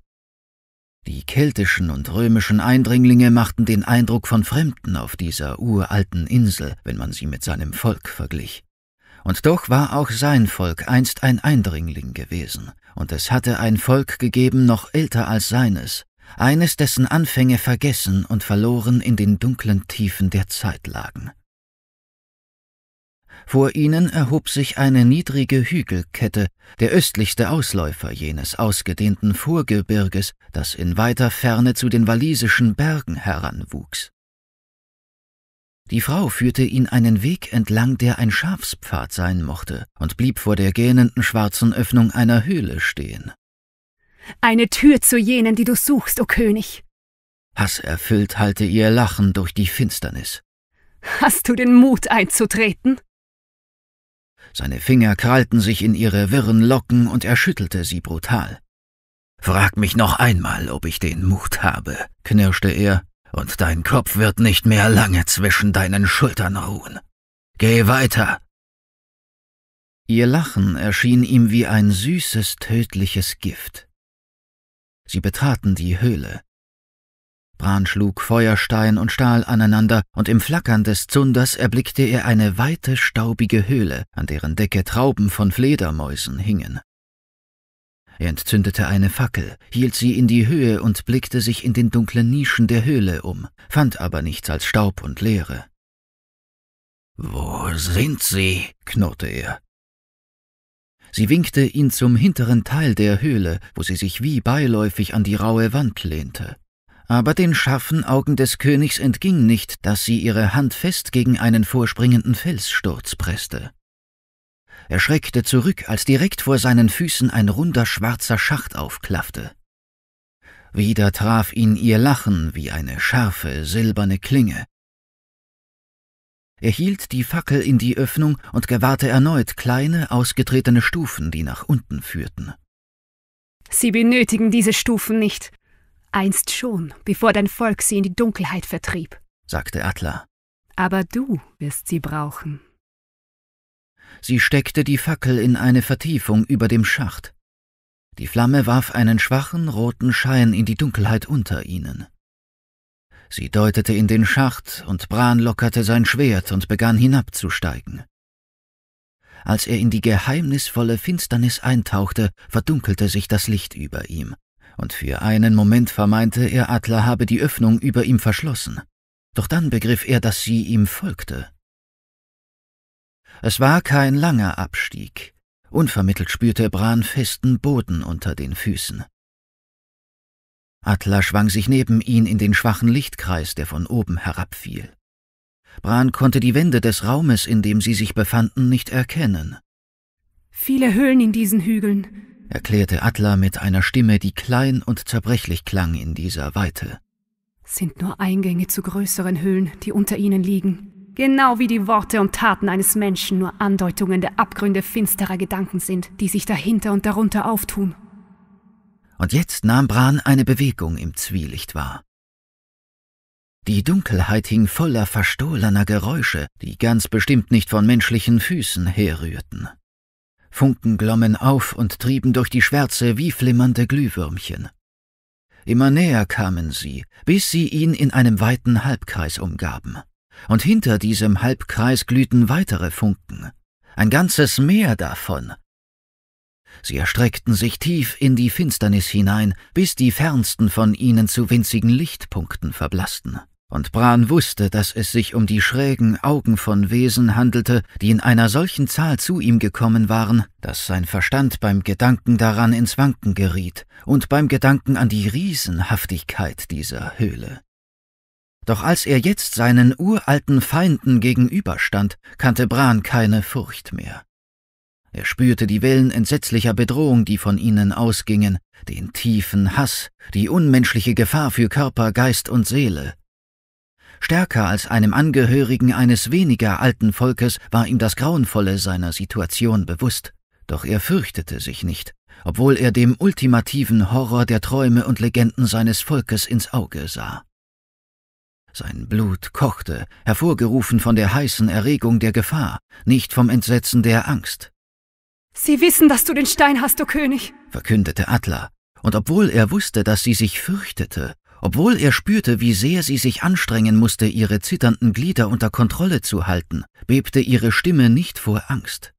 Die keltischen und römischen Eindringlinge machten den Eindruck von Fremden auf dieser uralten Insel, wenn man sie mit seinem Volk verglich. Und doch war auch sein Volk einst ein Eindringling gewesen, und es hatte ein Volk gegeben noch älter als seines, eines, dessen Anfänge vergessen und verloren in den dunklen Tiefen der Zeit lagen. Vor ihnen erhob sich eine niedrige Hügelkette, der östlichste Ausläufer jenes ausgedehnten Vorgebirges, das in weiter Ferne zu den walisischen Bergen heranwuchs. Die Frau führte ihn einen Weg entlang, der ein Schafspfad sein mochte, und blieb vor der gähnenden schwarzen Öffnung einer Höhle stehen. Eine Tür zu jenen, die du suchst, o oh König! Hasserfüllt hallte ihr Lachen durch die Finsternis. Hast du den Mut einzutreten? Seine Finger krallten sich in ihre wirren Locken und er schüttelte sie brutal. Frag mich noch einmal, ob ich den Mut habe, knirschte er, und dein Kopf wird nicht mehr lange zwischen deinen Schultern ruhen. Geh weiter. Ihr Lachen erschien ihm wie ein süßes, tödliches Gift. Sie betraten die Höhle, Bran schlug Feuerstein und Stahl aneinander, und im Flackern des Zunders erblickte er eine weite, staubige Höhle, an deren Decke Trauben von Fledermäusen hingen. Er entzündete eine Fackel, hielt sie in die Höhe und blickte sich in den dunklen Nischen der Höhle um, fand aber nichts als Staub und Leere. Wo sind sie? knurrte er. Sie winkte ihn zum hinteren Teil der Höhle, wo sie sich wie beiläufig an die raue Wand lehnte aber den scharfen Augen des Königs entging nicht, dass sie ihre Hand fest gegen einen vorspringenden Felssturz presste. Er schreckte zurück, als direkt vor seinen Füßen ein runder schwarzer Schacht aufklaffte. Wieder traf ihn ihr Lachen wie eine scharfe, silberne Klinge. Er hielt die Fackel in die Öffnung und gewahrte erneut kleine, ausgetretene Stufen, die nach unten führten. Sie benötigen diese Stufen nicht. Einst schon, bevor dein Volk sie in die Dunkelheit vertrieb, sagte Atla. Aber du wirst sie brauchen. Sie steckte die Fackel in eine Vertiefung über dem Schacht. Die Flamme warf einen schwachen roten Schein in die Dunkelheit unter ihnen. Sie deutete in den Schacht, und Bran lockerte sein Schwert und begann hinabzusteigen. Als er in die geheimnisvolle Finsternis eintauchte, verdunkelte sich das Licht über ihm und für einen Moment vermeinte er, Adler habe die Öffnung über ihm verschlossen. Doch dann begriff er, dass sie ihm folgte. Es war kein langer Abstieg. Unvermittelt spürte Bran festen Boden unter den Füßen. Adler schwang sich neben ihn in den schwachen Lichtkreis, der von oben herabfiel. Bran konnte die Wände des Raumes, in dem sie sich befanden, nicht erkennen. Viele Höhlen in diesen Hügeln, erklärte Adler mit einer Stimme, die klein und zerbrechlich klang in dieser Weite. Sind nur Eingänge zu größeren Höhlen, die unter ihnen liegen. Genau wie die Worte und Taten eines Menschen nur Andeutungen der Abgründe finsterer Gedanken sind, die sich dahinter und darunter auftun. Und jetzt nahm Bran eine Bewegung im Zwielicht wahr. Die Dunkelheit hing voller verstohlener Geräusche, die ganz bestimmt nicht von menschlichen Füßen herrührten. Funken glommen auf und trieben durch die Schwärze wie flimmernde Glühwürmchen. Immer näher kamen sie, bis sie ihn in einem weiten Halbkreis umgaben. Und hinter diesem Halbkreis glühten weitere Funken, ein ganzes Meer davon. Sie erstreckten sich tief in die Finsternis hinein, bis die fernsten von ihnen zu winzigen Lichtpunkten verblassten und Bran wusste, dass es sich um die schrägen Augen von Wesen handelte, die in einer solchen Zahl zu ihm gekommen waren, dass sein Verstand beim Gedanken daran ins Wanken geriet und beim Gedanken an die Riesenhaftigkeit dieser Höhle. Doch als er jetzt seinen uralten Feinden gegenüberstand, kannte Bran keine Furcht mehr. Er spürte die Wellen entsetzlicher Bedrohung, die von ihnen ausgingen, den tiefen Hass, die unmenschliche Gefahr für Körper, Geist und Seele, Stärker als einem Angehörigen eines weniger alten Volkes war ihm das Grauenvolle seiner Situation bewusst. Doch er fürchtete sich nicht, obwohl er dem ultimativen Horror der Träume und Legenden seines Volkes ins Auge sah. Sein Blut kochte, hervorgerufen von der heißen Erregung der Gefahr, nicht vom Entsetzen der Angst. Sie wissen, dass du den Stein hast, du König, verkündete Adler. und obwohl er wusste, dass sie sich fürchtete, obwohl er spürte, wie sehr sie sich anstrengen musste, ihre zitternden Glieder unter Kontrolle zu halten, bebte ihre Stimme nicht vor Angst.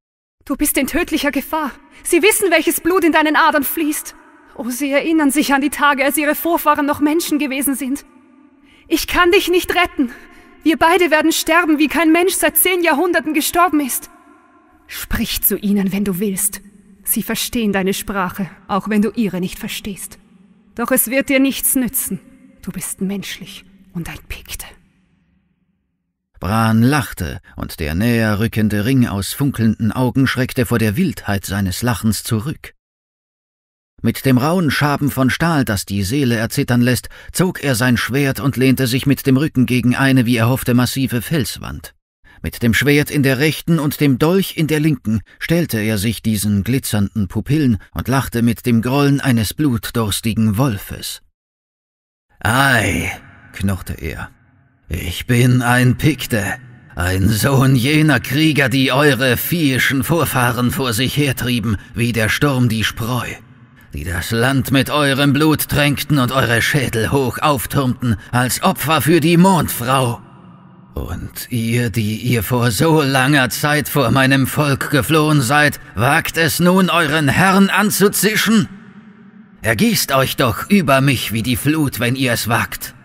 Du bist in tödlicher Gefahr. Sie wissen, welches Blut in deinen Adern fließt. Oh, sie erinnern sich an die Tage, als ihre Vorfahren noch Menschen gewesen sind. Ich kann dich nicht retten. Wir beide werden sterben, wie kein Mensch seit zehn Jahrhunderten gestorben ist. Sprich zu ihnen, wenn du willst. Sie verstehen deine Sprache, auch wenn du ihre nicht verstehst. Doch es wird dir nichts nützen. Du bist menschlich und ein Pikte. Bran lachte, und der näher rückende Ring aus funkelnden Augen schreckte vor der Wildheit seines Lachens zurück. Mit dem rauen Schaben von Stahl, das die Seele erzittern lässt, zog er sein Schwert und lehnte sich mit dem Rücken gegen eine, wie er hoffte, massive Felswand. Mit dem Schwert in der rechten und dem Dolch in der linken stellte er sich diesen glitzernden Pupillen und lachte mit dem Grollen eines blutdurstigen Wolfes. Ei, knurrte er, ich bin ein Pikte, ein Sohn jener Krieger, die eure viehischen Vorfahren vor sich hertrieben, wie der Sturm die Spreu, die das Land mit eurem Blut tränkten und eure Schädel hoch auftürmten als Opfer für die Mondfrau. Und ihr, die ihr vor so langer Zeit vor meinem Volk geflohen seid, wagt es nun, euren Herrn anzuzischen? Ergießt euch doch über mich wie die Flut, wenn ihr es wagt.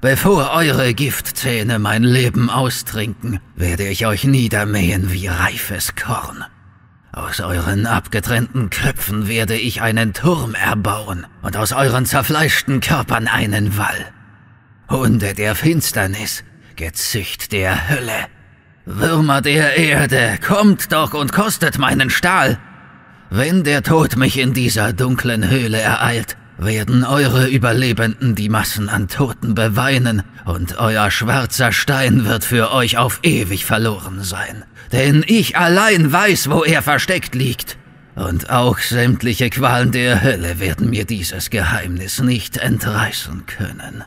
Bevor eure Giftzähne mein Leben austrinken, werde ich euch niedermähen wie reifes Korn. Aus euren abgetrennten Köpfen werde ich einen Turm erbauen und aus euren zerfleischten Körpern einen Wall. Hunde der Finsternis, Gezücht der Hölle, Würmer der Erde, kommt doch und kostet meinen Stahl, wenn der Tod mich in dieser dunklen Höhle ereilt, werden eure Überlebenden die Massen an Toten beweinen, und euer schwarzer Stein wird für euch auf ewig verloren sein. Denn ich allein weiß, wo er versteckt liegt. Und auch sämtliche Qualen der Hölle werden mir dieses Geheimnis nicht entreißen können.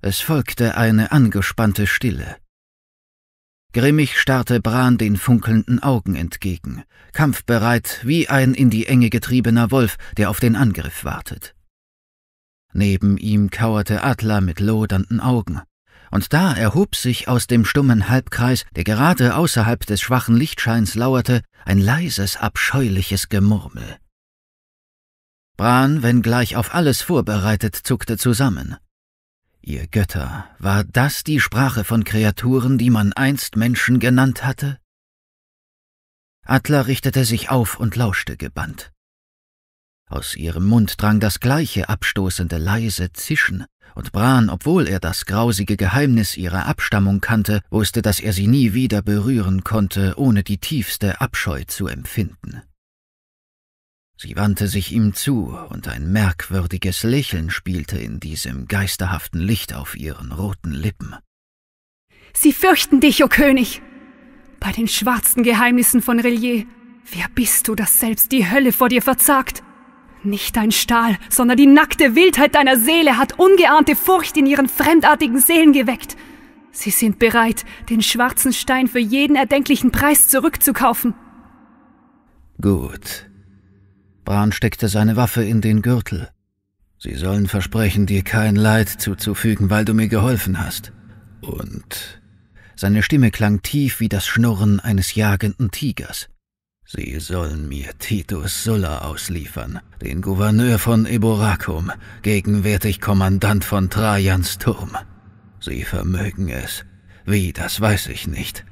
Es folgte eine angespannte Stille, Grimmig starrte Bran den funkelnden Augen entgegen, kampfbereit wie ein in die Enge getriebener Wolf, der auf den Angriff wartet. Neben ihm kauerte Adler mit lodernden Augen, und da erhob sich aus dem stummen Halbkreis, der gerade außerhalb des schwachen Lichtscheins lauerte, ein leises, abscheuliches Gemurmel. Bran, wenngleich auf alles vorbereitet, zuckte zusammen. Ihr Götter, war das die Sprache von Kreaturen, die man einst Menschen genannt hatte? Adler richtete sich auf und lauschte gebannt. Aus ihrem Mund drang das gleiche abstoßende leise Zischen, und Bran, obwohl er das grausige Geheimnis ihrer Abstammung kannte, wusste, dass er sie nie wieder berühren konnte, ohne die tiefste Abscheu zu empfinden. Sie wandte sich ihm zu, und ein merkwürdiges Lächeln spielte in diesem geisterhaften Licht auf ihren roten Lippen. Sie fürchten dich, o oh König! Bei den schwarzen Geheimnissen von Relier, wer bist du, dass selbst die Hölle vor dir verzagt? Nicht dein Stahl, sondern die nackte Wildheit deiner Seele hat ungeahnte Furcht in ihren fremdartigen Seelen geweckt. Sie sind bereit, den schwarzen Stein für jeden erdenklichen Preis zurückzukaufen. Gut. Bran steckte seine Waffe in den Gürtel. Sie sollen versprechen, dir kein Leid zuzufügen, weil du mir geholfen hast. Und seine Stimme klang tief wie das Schnurren eines jagenden Tigers. Sie sollen mir Titus Sulla ausliefern, den Gouverneur von Eboracum, gegenwärtig Kommandant von Trajans Turm. Sie vermögen es. Wie, das weiß ich nicht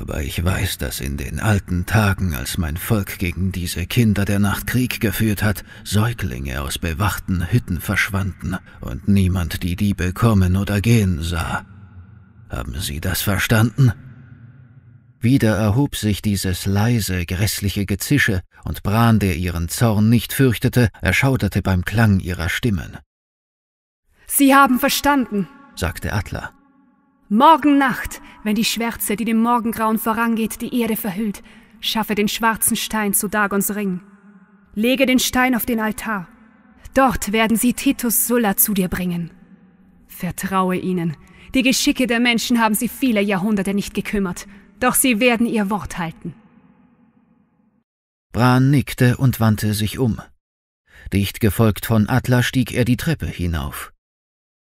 aber ich weiß, dass in den alten Tagen, als mein Volk gegen diese Kinder der Nacht Krieg geführt hat, Säuglinge aus bewachten Hütten verschwanden und niemand die Diebe kommen oder gehen sah. Haben Sie das verstanden? Wieder erhob sich dieses leise, grässliche Gezische, und Bran, der ihren Zorn nicht fürchtete, erschauderte beim Klang ihrer Stimmen. Sie haben verstanden, sagte Atla. Morgen Nacht, wenn die Schwärze, die dem Morgengrauen vorangeht, die Erde verhüllt, schaffe den schwarzen Stein zu Dagons Ring. Lege den Stein auf den Altar. Dort werden sie Titus Sulla zu dir bringen. Vertraue ihnen. Die Geschicke der Menschen haben sie viele Jahrhunderte nicht gekümmert, doch sie werden ihr Wort halten. Bran nickte und wandte sich um. Dicht gefolgt von Atla stieg er die Treppe hinauf.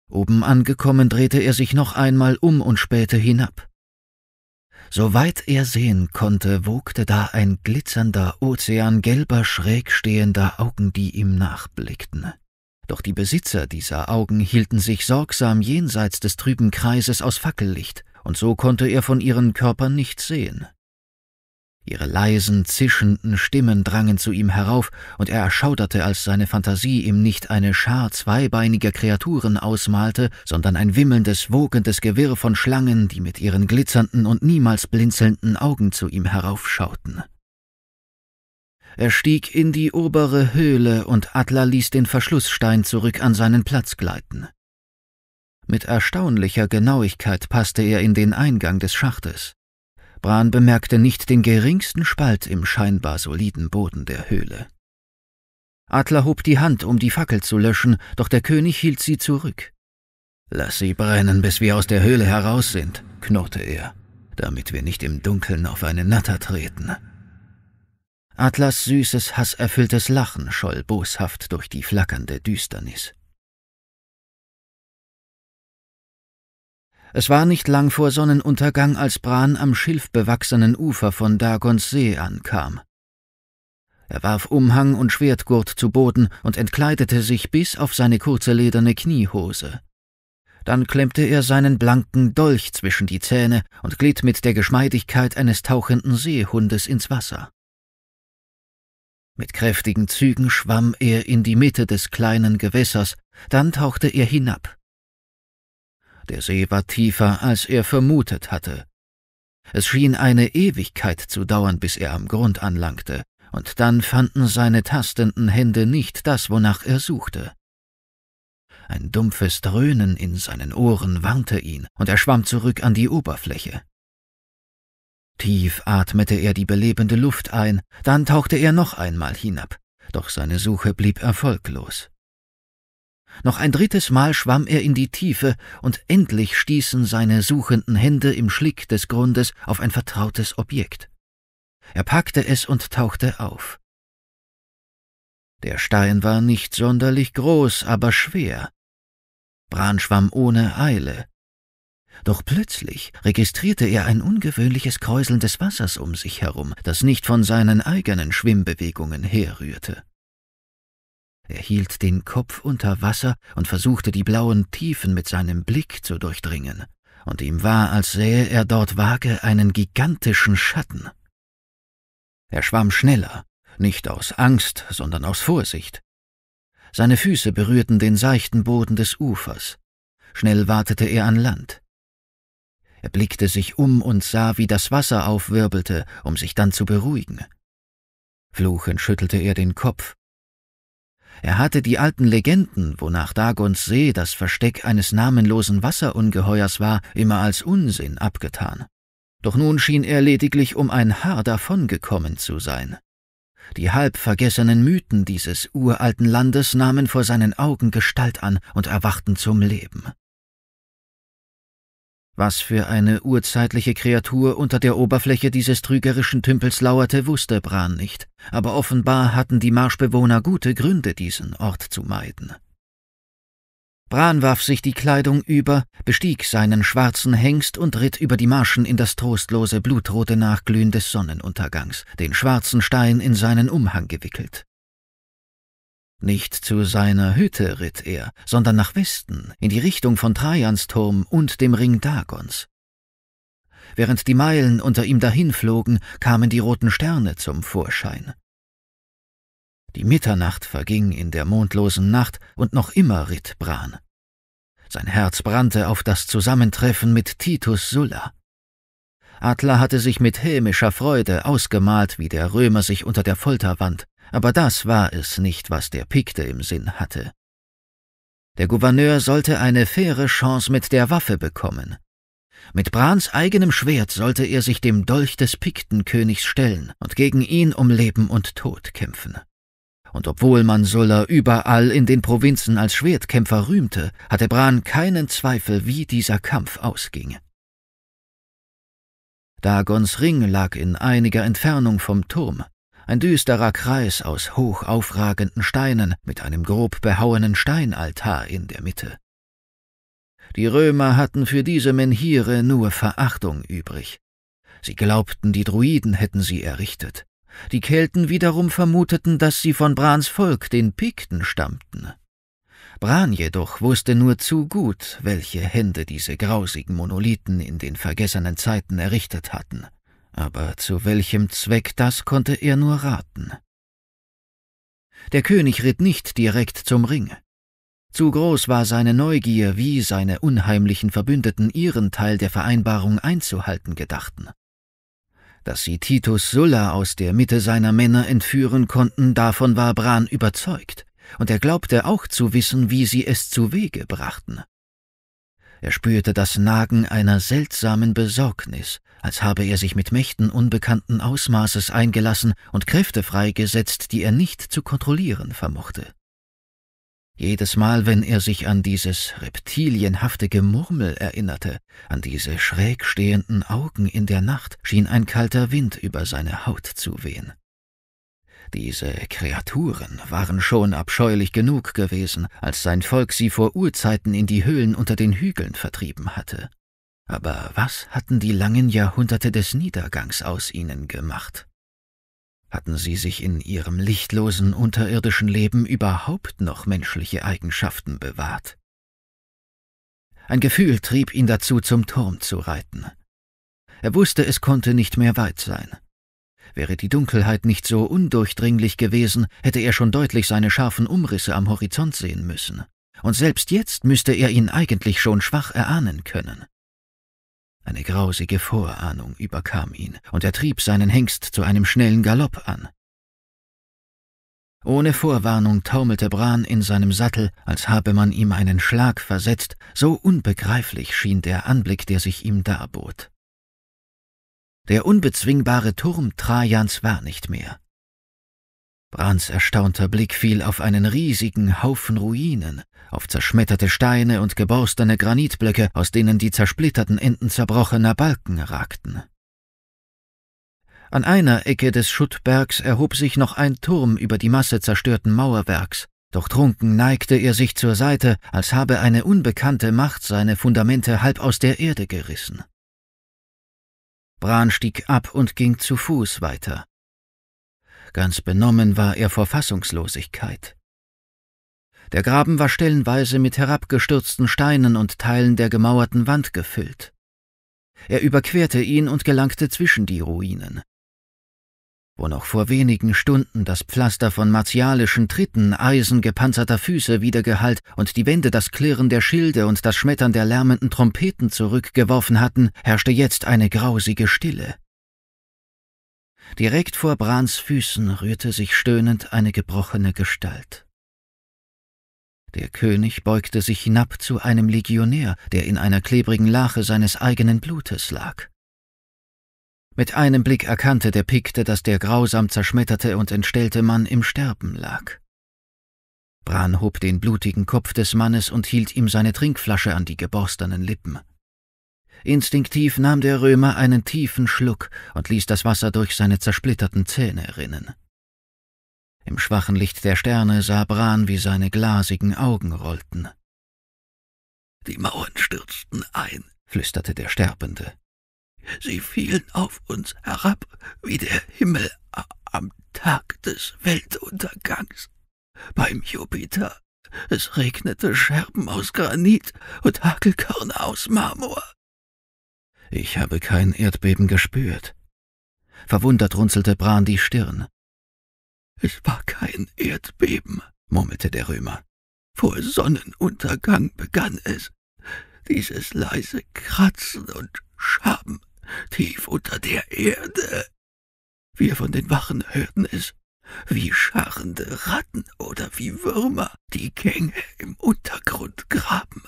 Oben angekommen drehte er sich noch einmal um und spähte hinab. Soweit er sehen konnte, wogte da ein glitzernder Ozean gelber, schräg stehender Augen, die ihm nachblickten. Doch die Besitzer dieser Augen hielten sich sorgsam jenseits des trüben Kreises aus Fackellicht, und so konnte er von ihren Körpern nichts sehen. Ihre leisen, zischenden Stimmen drangen zu ihm herauf, und er erschauderte, als seine Fantasie ihm nicht eine Schar zweibeiniger Kreaturen ausmalte, sondern ein wimmelndes, wogendes Gewirr von Schlangen, die mit ihren glitzernden und niemals blinzelnden Augen zu ihm heraufschauten. Er stieg in die obere Höhle, und Adler ließ den Verschlussstein zurück an seinen Platz gleiten. Mit erstaunlicher Genauigkeit passte er in den Eingang des Schachtes. Bran bemerkte nicht den geringsten Spalt im scheinbar soliden Boden der Höhle. Adler hob die Hand, um die Fackel zu löschen, doch der König hielt sie zurück. Lass sie brennen, bis wir aus der Höhle heraus sind, knurrte er, damit wir nicht im Dunkeln auf eine Natter treten. Adlers süßes, hasserfülltes Lachen scholl boshaft durch die flackernde Düsternis. Es war nicht lang vor Sonnenuntergang, als Bran am schilfbewachsenen Ufer von Dagons See ankam. Er warf Umhang und Schwertgurt zu Boden und entkleidete sich bis auf seine kurze lederne Kniehose. Dann klemmte er seinen blanken Dolch zwischen die Zähne und glitt mit der Geschmeidigkeit eines tauchenden Seehundes ins Wasser. Mit kräftigen Zügen schwamm er in die Mitte des kleinen Gewässers, dann tauchte er hinab. Der See war tiefer, als er vermutet hatte. Es schien eine Ewigkeit zu dauern, bis er am Grund anlangte, und dann fanden seine tastenden Hände nicht das, wonach er suchte. Ein dumpfes Dröhnen in seinen Ohren warnte ihn, und er schwamm zurück an die Oberfläche. Tief atmete er die belebende Luft ein, dann tauchte er noch einmal hinab, doch seine Suche blieb erfolglos. Noch ein drittes Mal schwamm er in die Tiefe, und endlich stießen seine suchenden Hände im Schlick des Grundes auf ein vertrautes Objekt. Er packte es und tauchte auf. Der Stein war nicht sonderlich groß, aber schwer. Bran schwamm ohne Eile. Doch plötzlich registrierte er ein ungewöhnliches Kräuseln des Wassers um sich herum, das nicht von seinen eigenen Schwimmbewegungen herrührte. Er hielt den Kopf unter Wasser und versuchte die blauen Tiefen mit seinem Blick zu durchdringen, und ihm war, als sähe er dort vage einen gigantischen Schatten. Er schwamm schneller, nicht aus Angst, sondern aus Vorsicht. Seine Füße berührten den seichten Boden des Ufers. Schnell wartete er an Land. Er blickte sich um und sah, wie das Wasser aufwirbelte, um sich dann zu beruhigen. Fluchend schüttelte er den Kopf er hatte die alten Legenden, wonach Dagons See das Versteck eines namenlosen Wasserungeheuers war, immer als Unsinn abgetan. Doch nun schien er lediglich um ein Haar davongekommen zu sein. Die halb vergessenen Mythen dieses uralten Landes nahmen vor seinen Augen Gestalt an und erwachten zum Leben. Was für eine urzeitliche Kreatur unter der Oberfläche dieses trügerischen Tümpels lauerte, wusste Bran nicht, aber offenbar hatten die Marschbewohner gute Gründe, diesen Ort zu meiden. Bran warf sich die Kleidung über, bestieg seinen schwarzen Hengst und ritt über die Marschen in das trostlose, blutrote Nachglühen des Sonnenuntergangs, den schwarzen Stein in seinen Umhang gewickelt. Nicht zu seiner Hütte ritt er, sondern nach Westen, in die Richtung von Trajans Turm und dem Ring Dagons. Während die Meilen unter ihm dahinflogen, kamen die roten Sterne zum Vorschein. Die Mitternacht verging in der mondlosen Nacht, und noch immer ritt Bran. Sein Herz brannte auf das Zusammentreffen mit Titus Sulla. Adler hatte sich mit hämischer Freude ausgemalt, wie der Römer sich unter der Folter wand, aber das war es nicht, was der Pikte im Sinn hatte. Der Gouverneur sollte eine faire Chance mit der Waffe bekommen. Mit Brans eigenem Schwert sollte er sich dem Dolch des Piktenkönigs stellen und gegen ihn um Leben und Tod kämpfen. Und obwohl man Sulla überall in den Provinzen als Schwertkämpfer rühmte, hatte Bran keinen Zweifel, wie dieser Kampf ausging. Dagons Ring lag in einiger Entfernung vom Turm, ein düsterer Kreis aus hoch aufragenden Steinen mit einem grob behauenen Steinaltar in der Mitte. Die Römer hatten für diese Menhire nur Verachtung übrig. Sie glaubten, die Druiden hätten sie errichtet. Die Kelten wiederum vermuteten, dass sie von Brans Volk, den Pikten, stammten. Bran jedoch wusste nur zu gut, welche Hände diese grausigen Monolithen in den vergessenen Zeiten errichtet hatten aber zu welchem Zweck das konnte er nur raten. Der König ritt nicht direkt zum Ringe. Zu groß war seine Neugier, wie seine unheimlichen Verbündeten ihren Teil der Vereinbarung einzuhalten gedachten. Dass sie Titus Sulla aus der Mitte seiner Männer entführen konnten, davon war Bran überzeugt, und er glaubte auch zu wissen, wie sie es zu Wege brachten. Er spürte das Nagen einer seltsamen Besorgnis, als habe er sich mit Mächten unbekannten Ausmaßes eingelassen und Kräfte freigesetzt, die er nicht zu kontrollieren vermochte. Jedes Mal, wenn er sich an dieses reptilienhafte Gemurmel erinnerte, an diese schräg stehenden Augen in der Nacht, schien ein kalter Wind über seine Haut zu wehen. Diese Kreaturen waren schon abscheulich genug gewesen, als sein Volk sie vor Urzeiten in die Höhlen unter den Hügeln vertrieben hatte. Aber was hatten die langen Jahrhunderte des Niedergangs aus ihnen gemacht? Hatten sie sich in ihrem lichtlosen unterirdischen Leben überhaupt noch menschliche Eigenschaften bewahrt? Ein Gefühl trieb ihn dazu, zum Turm zu reiten. Er wusste, es konnte nicht mehr weit sein. Wäre die Dunkelheit nicht so undurchdringlich gewesen, hätte er schon deutlich seine scharfen Umrisse am Horizont sehen müssen. Und selbst jetzt müsste er ihn eigentlich schon schwach erahnen können. Eine grausige Vorahnung überkam ihn, und er trieb seinen Hengst zu einem schnellen Galopp an. Ohne Vorwarnung taumelte Bran in seinem Sattel, als habe man ihm einen Schlag versetzt, so unbegreiflich schien der Anblick, der sich ihm darbot. Der unbezwingbare Turm Trajans war nicht mehr. Brans erstaunter Blick fiel auf einen riesigen Haufen Ruinen, auf zerschmetterte Steine und geborstene Granitblöcke, aus denen die zersplitterten Enden zerbrochener Balken ragten. An einer Ecke des Schuttbergs erhob sich noch ein Turm über die Masse zerstörten Mauerwerks, doch trunken neigte er sich zur Seite, als habe eine unbekannte Macht seine Fundamente halb aus der Erde gerissen. Bran stieg ab und ging zu Fuß weiter. Ganz benommen war er vor Fassungslosigkeit. Der Graben war stellenweise mit herabgestürzten Steinen und Teilen der gemauerten Wand gefüllt. Er überquerte ihn und gelangte zwischen die Ruinen wo noch vor wenigen Stunden das Pflaster von martialischen Tritten, eisengepanzerter Füße wiedergehallt und die Wände das Klirren der Schilde und das Schmettern der lärmenden Trompeten zurückgeworfen hatten, herrschte jetzt eine grausige Stille. Direkt vor Brans Füßen rührte sich stöhnend eine gebrochene Gestalt. Der König beugte sich hinab zu einem Legionär, der in einer klebrigen Lache seines eigenen Blutes lag. Mit einem Blick erkannte der Pikte, dass der grausam zerschmetterte und entstellte Mann im Sterben lag. Bran hob den blutigen Kopf des Mannes und hielt ihm seine Trinkflasche an die geborstenen Lippen. Instinktiv nahm der Römer einen tiefen Schluck und ließ das Wasser durch seine zersplitterten Zähne rinnen. Im schwachen Licht der Sterne sah Bran, wie seine glasigen Augen rollten. Die Mauern stürzten ein, flüsterte der Sterbende. Sie fielen auf uns herab wie der Himmel am Tag des Weltuntergangs. Beim Jupiter, es regnete Scherben aus Granit und Hagelkörner aus Marmor. Ich habe kein Erdbeben gespürt. Verwundert runzelte Bran die Stirn. Es war kein Erdbeben, murmelte der Römer. Vor Sonnenuntergang begann es. Dieses leise Kratzen und Schaben tief unter der Erde. Wir von den Wachen hörten es wie scharrende Ratten oder wie Würmer die Gänge im Untergrund graben.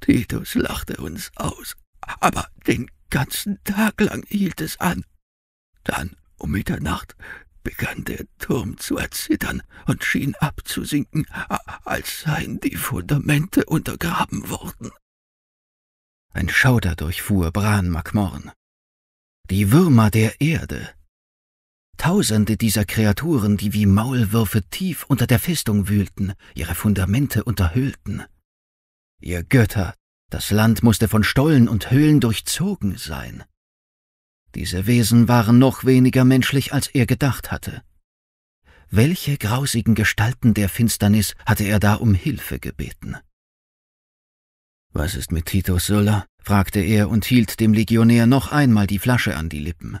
Titus lachte uns aus, aber den ganzen Tag lang hielt es an. Dann um Mitternacht begann der Turm zu erzittern und schien abzusinken, als seien die Fundamente untergraben worden. Ein Schauder durchfuhr Bran Macmorn. Die Würmer der Erde. Tausende dieser Kreaturen, die wie Maulwürfe tief unter der Festung wühlten, ihre Fundamente unterhüllten. Ihr Götter, das Land musste von Stollen und Höhlen durchzogen sein. Diese Wesen waren noch weniger menschlich, als er gedacht hatte. Welche grausigen Gestalten der Finsternis hatte er da um Hilfe gebeten? Was ist mit Titus Sulla? fragte er und hielt dem Legionär noch einmal die Flasche an die Lippen.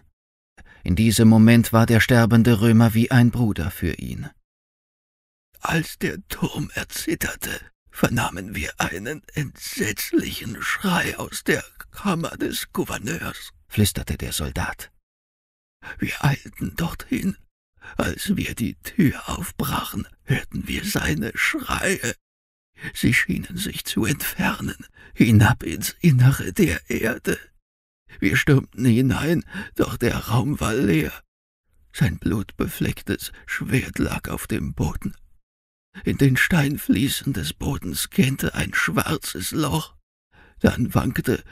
In diesem Moment war der sterbende Römer wie ein Bruder für ihn. Als der Turm erzitterte, vernahmen wir einen entsetzlichen Schrei aus der Kammer des Gouverneurs, flüsterte der Soldat. Wir eilten dorthin. Als wir die Tür aufbrachen, hörten wir seine Schreie. Sie schienen sich zu entfernen, hinab ins Innere der Erde. Wir stürmten hinein, doch der Raum war leer. Sein blutbeflecktes Schwert lag auf dem Boden. In den Steinfliesen des Bodens gähnte ein schwarzes Loch. Dann wankte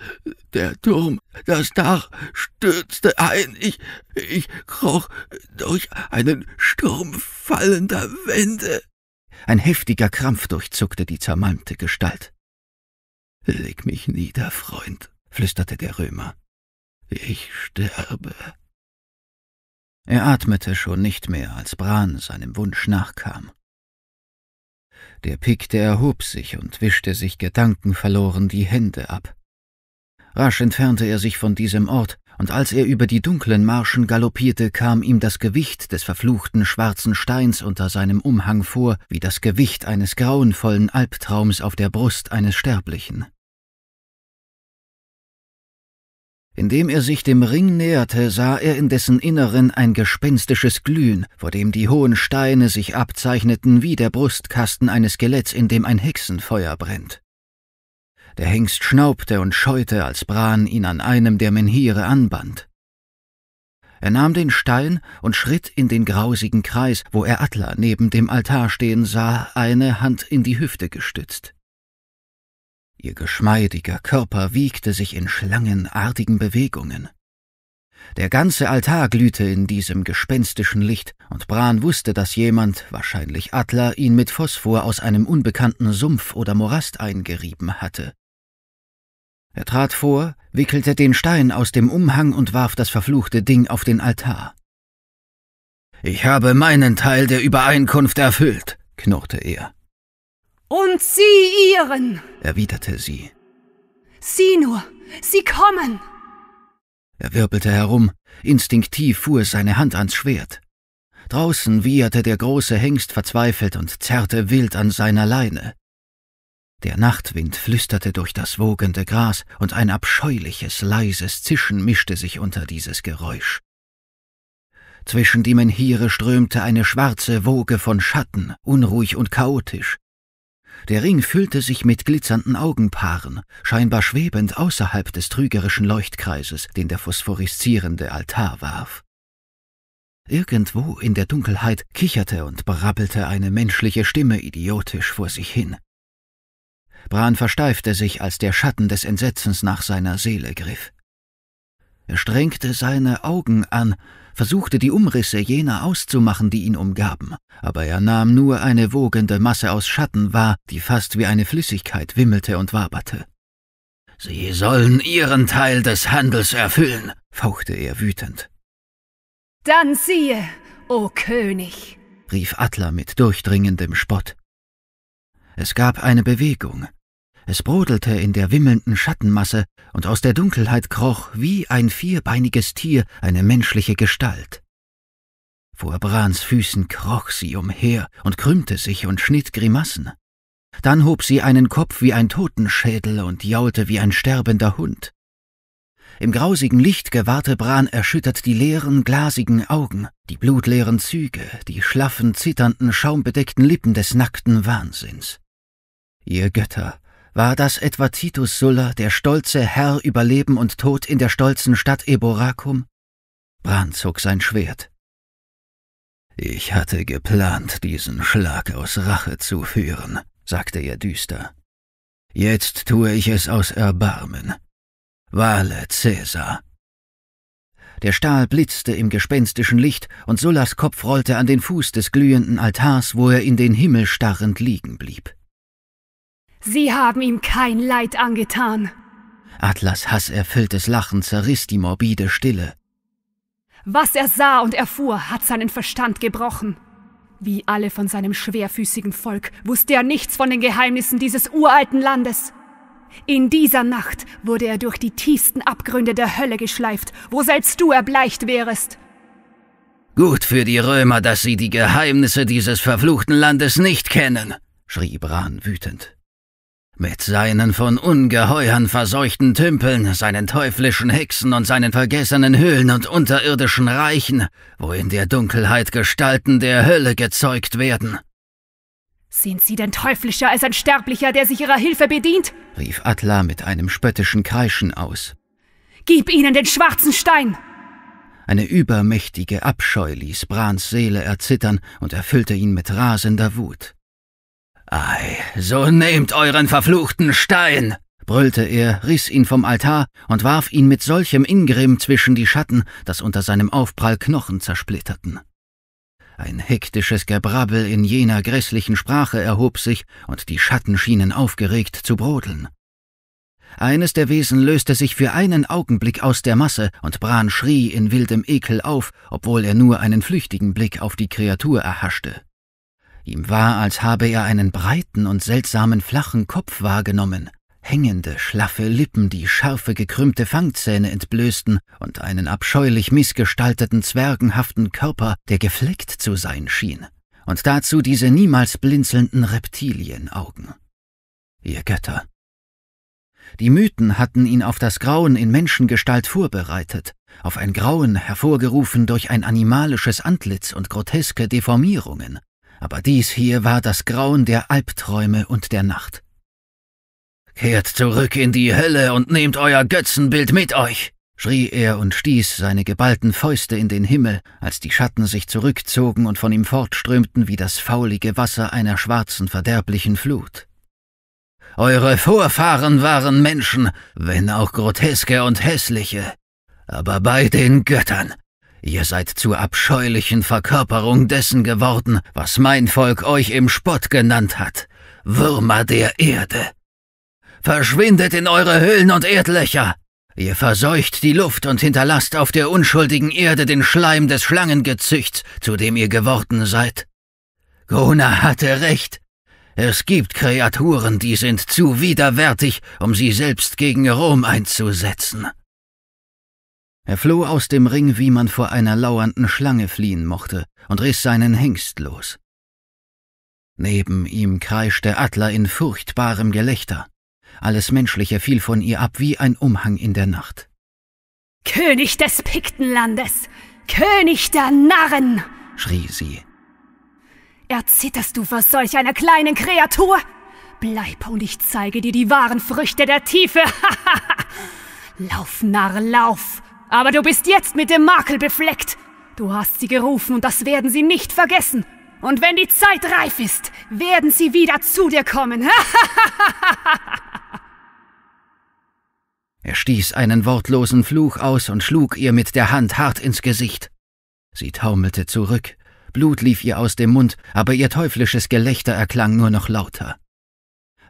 der Turm, das Dach stürzte ein, ich, ich kroch durch einen Sturm fallender Wände. Ein heftiger Krampf durchzuckte die zermalmte Gestalt. Leg mich nieder, Freund, flüsterte der Römer. Ich sterbe. Er atmete schon nicht mehr, als Bran seinem Wunsch nachkam. Der Pikte erhob sich und wischte sich gedankenverloren die Hände ab. Rasch entfernte er sich von diesem Ort, und als er über die dunklen Marschen galoppierte, kam ihm das Gewicht des verfluchten schwarzen Steins unter seinem Umhang vor, wie das Gewicht eines grauenvollen Albtraums auf der Brust eines Sterblichen. Indem er sich dem Ring näherte, sah er in dessen Inneren ein gespenstisches Glühen, vor dem die hohen Steine sich abzeichneten wie der Brustkasten eines Skeletts, in dem ein Hexenfeuer brennt. Der Hengst schnaubte und scheute, als Bran ihn an einem der Menhire anband. Er nahm den Stein und schritt in den grausigen Kreis, wo er Attla neben dem Altar stehen sah, eine Hand in die Hüfte gestützt. Ihr geschmeidiger Körper wiegte sich in schlangenartigen Bewegungen. Der ganze Altar glühte in diesem gespenstischen Licht, und Bran wusste, dass jemand, wahrscheinlich Attla, ihn mit Phosphor aus einem unbekannten Sumpf oder Morast eingerieben hatte. Er trat vor, wickelte den Stein aus dem Umhang und warf das verfluchte Ding auf den Altar. Ich habe meinen Teil der Übereinkunft erfüllt, knurrte er. Und Sie Ihren, erwiderte sie. Sieh nur, Sie kommen! Er wirbelte herum, instinktiv fuhr seine Hand ans Schwert. Draußen wieherte der große Hengst verzweifelt und zerrte wild an seiner Leine. Der Nachtwind flüsterte durch das wogende Gras, und ein abscheuliches, leises Zischen mischte sich unter dieses Geräusch. Zwischen die Menhire strömte eine schwarze Woge von Schatten, unruhig und chaotisch. Der Ring füllte sich mit glitzernden Augenpaaren, scheinbar schwebend außerhalb des trügerischen Leuchtkreises, den der phosphoreszierende Altar warf. Irgendwo in der Dunkelheit kicherte und brabbelte eine menschliche Stimme idiotisch vor sich hin. Bran versteifte sich, als der Schatten des Entsetzens nach seiner Seele griff. Er strengte seine Augen an, versuchte die Umrisse jener auszumachen, die ihn umgaben, aber er nahm nur eine wogende Masse aus Schatten wahr, die fast wie eine Flüssigkeit wimmelte und waberte. Sie sollen ihren Teil des Handels erfüllen, fauchte er wütend. Dann siehe, o oh König, rief Adler mit durchdringendem Spott. Es gab eine Bewegung, es brodelte in der wimmelnden Schattenmasse, und aus der Dunkelheit kroch wie ein vierbeiniges Tier eine menschliche Gestalt. Vor Brans Füßen kroch sie umher und krümmte sich und schnitt Grimassen. Dann hob sie einen Kopf wie ein Totenschädel und jaulte wie ein sterbender Hund. Im grausigen Licht gewahrte Bran erschüttert die leeren, glasigen Augen, die blutleeren Züge, die schlaffen, zitternden, schaumbedeckten Lippen des nackten Wahnsinns. Ihr Götter, war das etwa Titus Sulla, der stolze Herr über Leben und Tod in der stolzen Stadt Eboracum? Bran zog sein Schwert. Ich hatte geplant, diesen Schlag aus Rache zu führen, sagte er düster. Jetzt tue ich es aus Erbarmen. Wale Cäsar. Der Stahl blitzte im gespenstischen Licht, und Sullas Kopf rollte an den Fuß des glühenden Altars, wo er in den Himmel starrend liegen blieb. Sie haben ihm kein Leid angetan. Atlas hasserfülltes Lachen zerriss die morbide Stille. Was er sah und erfuhr, hat seinen Verstand gebrochen. Wie alle von seinem schwerfüßigen Volk wusste er nichts von den Geheimnissen dieses uralten Landes. In dieser Nacht wurde er durch die tiefsten Abgründe der Hölle geschleift, wo selbst du erbleicht wärest. Gut für die Römer, dass sie die Geheimnisse dieses verfluchten Landes nicht kennen, schrie Bran wütend. Mit seinen von Ungeheuern verseuchten Tümpeln, seinen teuflischen Hexen und seinen vergessenen Höhlen und unterirdischen Reichen, wo in der Dunkelheit Gestalten der Hölle gezeugt werden. Sind Sie denn teuflischer als ein Sterblicher, der sich Ihrer Hilfe bedient? rief Atla mit einem spöttischen Kreischen aus. Gib ihnen den schwarzen Stein! Eine übermächtige Abscheu ließ Brans Seele erzittern und erfüllte ihn mit rasender Wut. Ei, so nehmt euren verfluchten Stein! brüllte er, riss ihn vom Altar und warf ihn mit solchem Ingrimm zwischen die Schatten, dass unter seinem Aufprall Knochen zersplitterten. Ein hektisches Gebrabbel in jener grässlichen Sprache erhob sich, und die Schatten schienen aufgeregt zu brodeln. Eines der Wesen löste sich für einen Augenblick aus der Masse, und Bran schrie in wildem Ekel auf, obwohl er nur einen flüchtigen Blick auf die Kreatur erhaschte. Ihm war, als habe er einen breiten und seltsamen flachen Kopf wahrgenommen, hängende, schlaffe Lippen, die scharfe, gekrümmte Fangzähne entblößten und einen abscheulich missgestalteten, zwergenhaften Körper, der gefleckt zu sein schien, und dazu diese niemals blinzelnden Reptilienaugen. Ihr Götter. Die Mythen hatten ihn auf das Grauen in Menschengestalt vorbereitet, auf ein Grauen hervorgerufen durch ein animalisches Antlitz und groteske Deformierungen, aber dies hier war das Grauen der Albträume und der Nacht. Kehrt zurück in die Hölle und nehmt euer Götzenbild mit euch! schrie er und stieß seine geballten Fäuste in den Himmel, als die Schatten sich zurückzogen und von ihm fortströmten wie das faulige Wasser einer schwarzen, verderblichen Flut. Eure Vorfahren waren Menschen, wenn auch groteske und hässliche, aber bei den Göttern Ihr seid zur abscheulichen Verkörperung dessen geworden, was mein Volk euch im Spott genannt hat. Würmer der Erde. Verschwindet in eure Höhlen und Erdlöcher. Ihr verseucht die Luft und hinterlasst auf der unschuldigen Erde den Schleim des Schlangengezüchts, zu dem ihr geworden seid. Gona hatte recht. Es gibt Kreaturen, die sind zu widerwärtig, um sie selbst gegen Rom einzusetzen. Er floh aus dem Ring, wie man vor einer lauernden Schlange fliehen mochte, und riss seinen Hengst los. Neben ihm kreischte Adler in furchtbarem Gelächter. Alles Menschliche fiel von ihr ab wie ein Umhang in der Nacht. König des Piktenlandes! König der Narren! schrie sie. Erzitterst du vor solch einer kleinen Kreatur? Bleib und ich zeige dir die wahren Früchte der Tiefe! lauf, Narr, lauf! Aber du bist jetzt mit dem Makel befleckt. Du hast sie gerufen und das werden sie nicht vergessen. Und wenn die Zeit reif ist, werden sie wieder zu dir kommen. er stieß einen wortlosen Fluch aus und schlug ihr mit der Hand hart ins Gesicht. Sie taumelte zurück, Blut lief ihr aus dem Mund, aber ihr teuflisches Gelächter erklang nur noch lauter.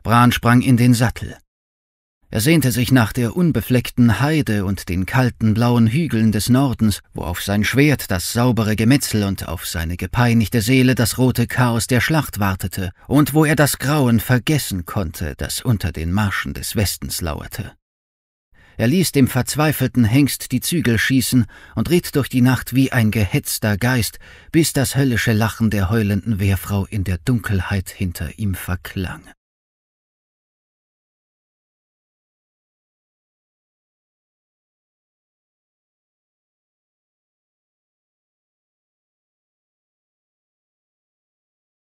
Bran sprang in den Sattel. Er sehnte sich nach der unbefleckten Heide und den kalten blauen Hügeln des Nordens, wo auf sein Schwert das saubere Gemetzel und auf seine gepeinigte Seele das rote Chaos der Schlacht wartete, und wo er das Grauen vergessen konnte, das unter den Marschen des Westens lauerte. Er ließ dem verzweifelten Hengst die Zügel schießen und ritt durch die Nacht wie ein gehetzter Geist, bis das höllische Lachen der heulenden Wehrfrau in der Dunkelheit hinter ihm verklang.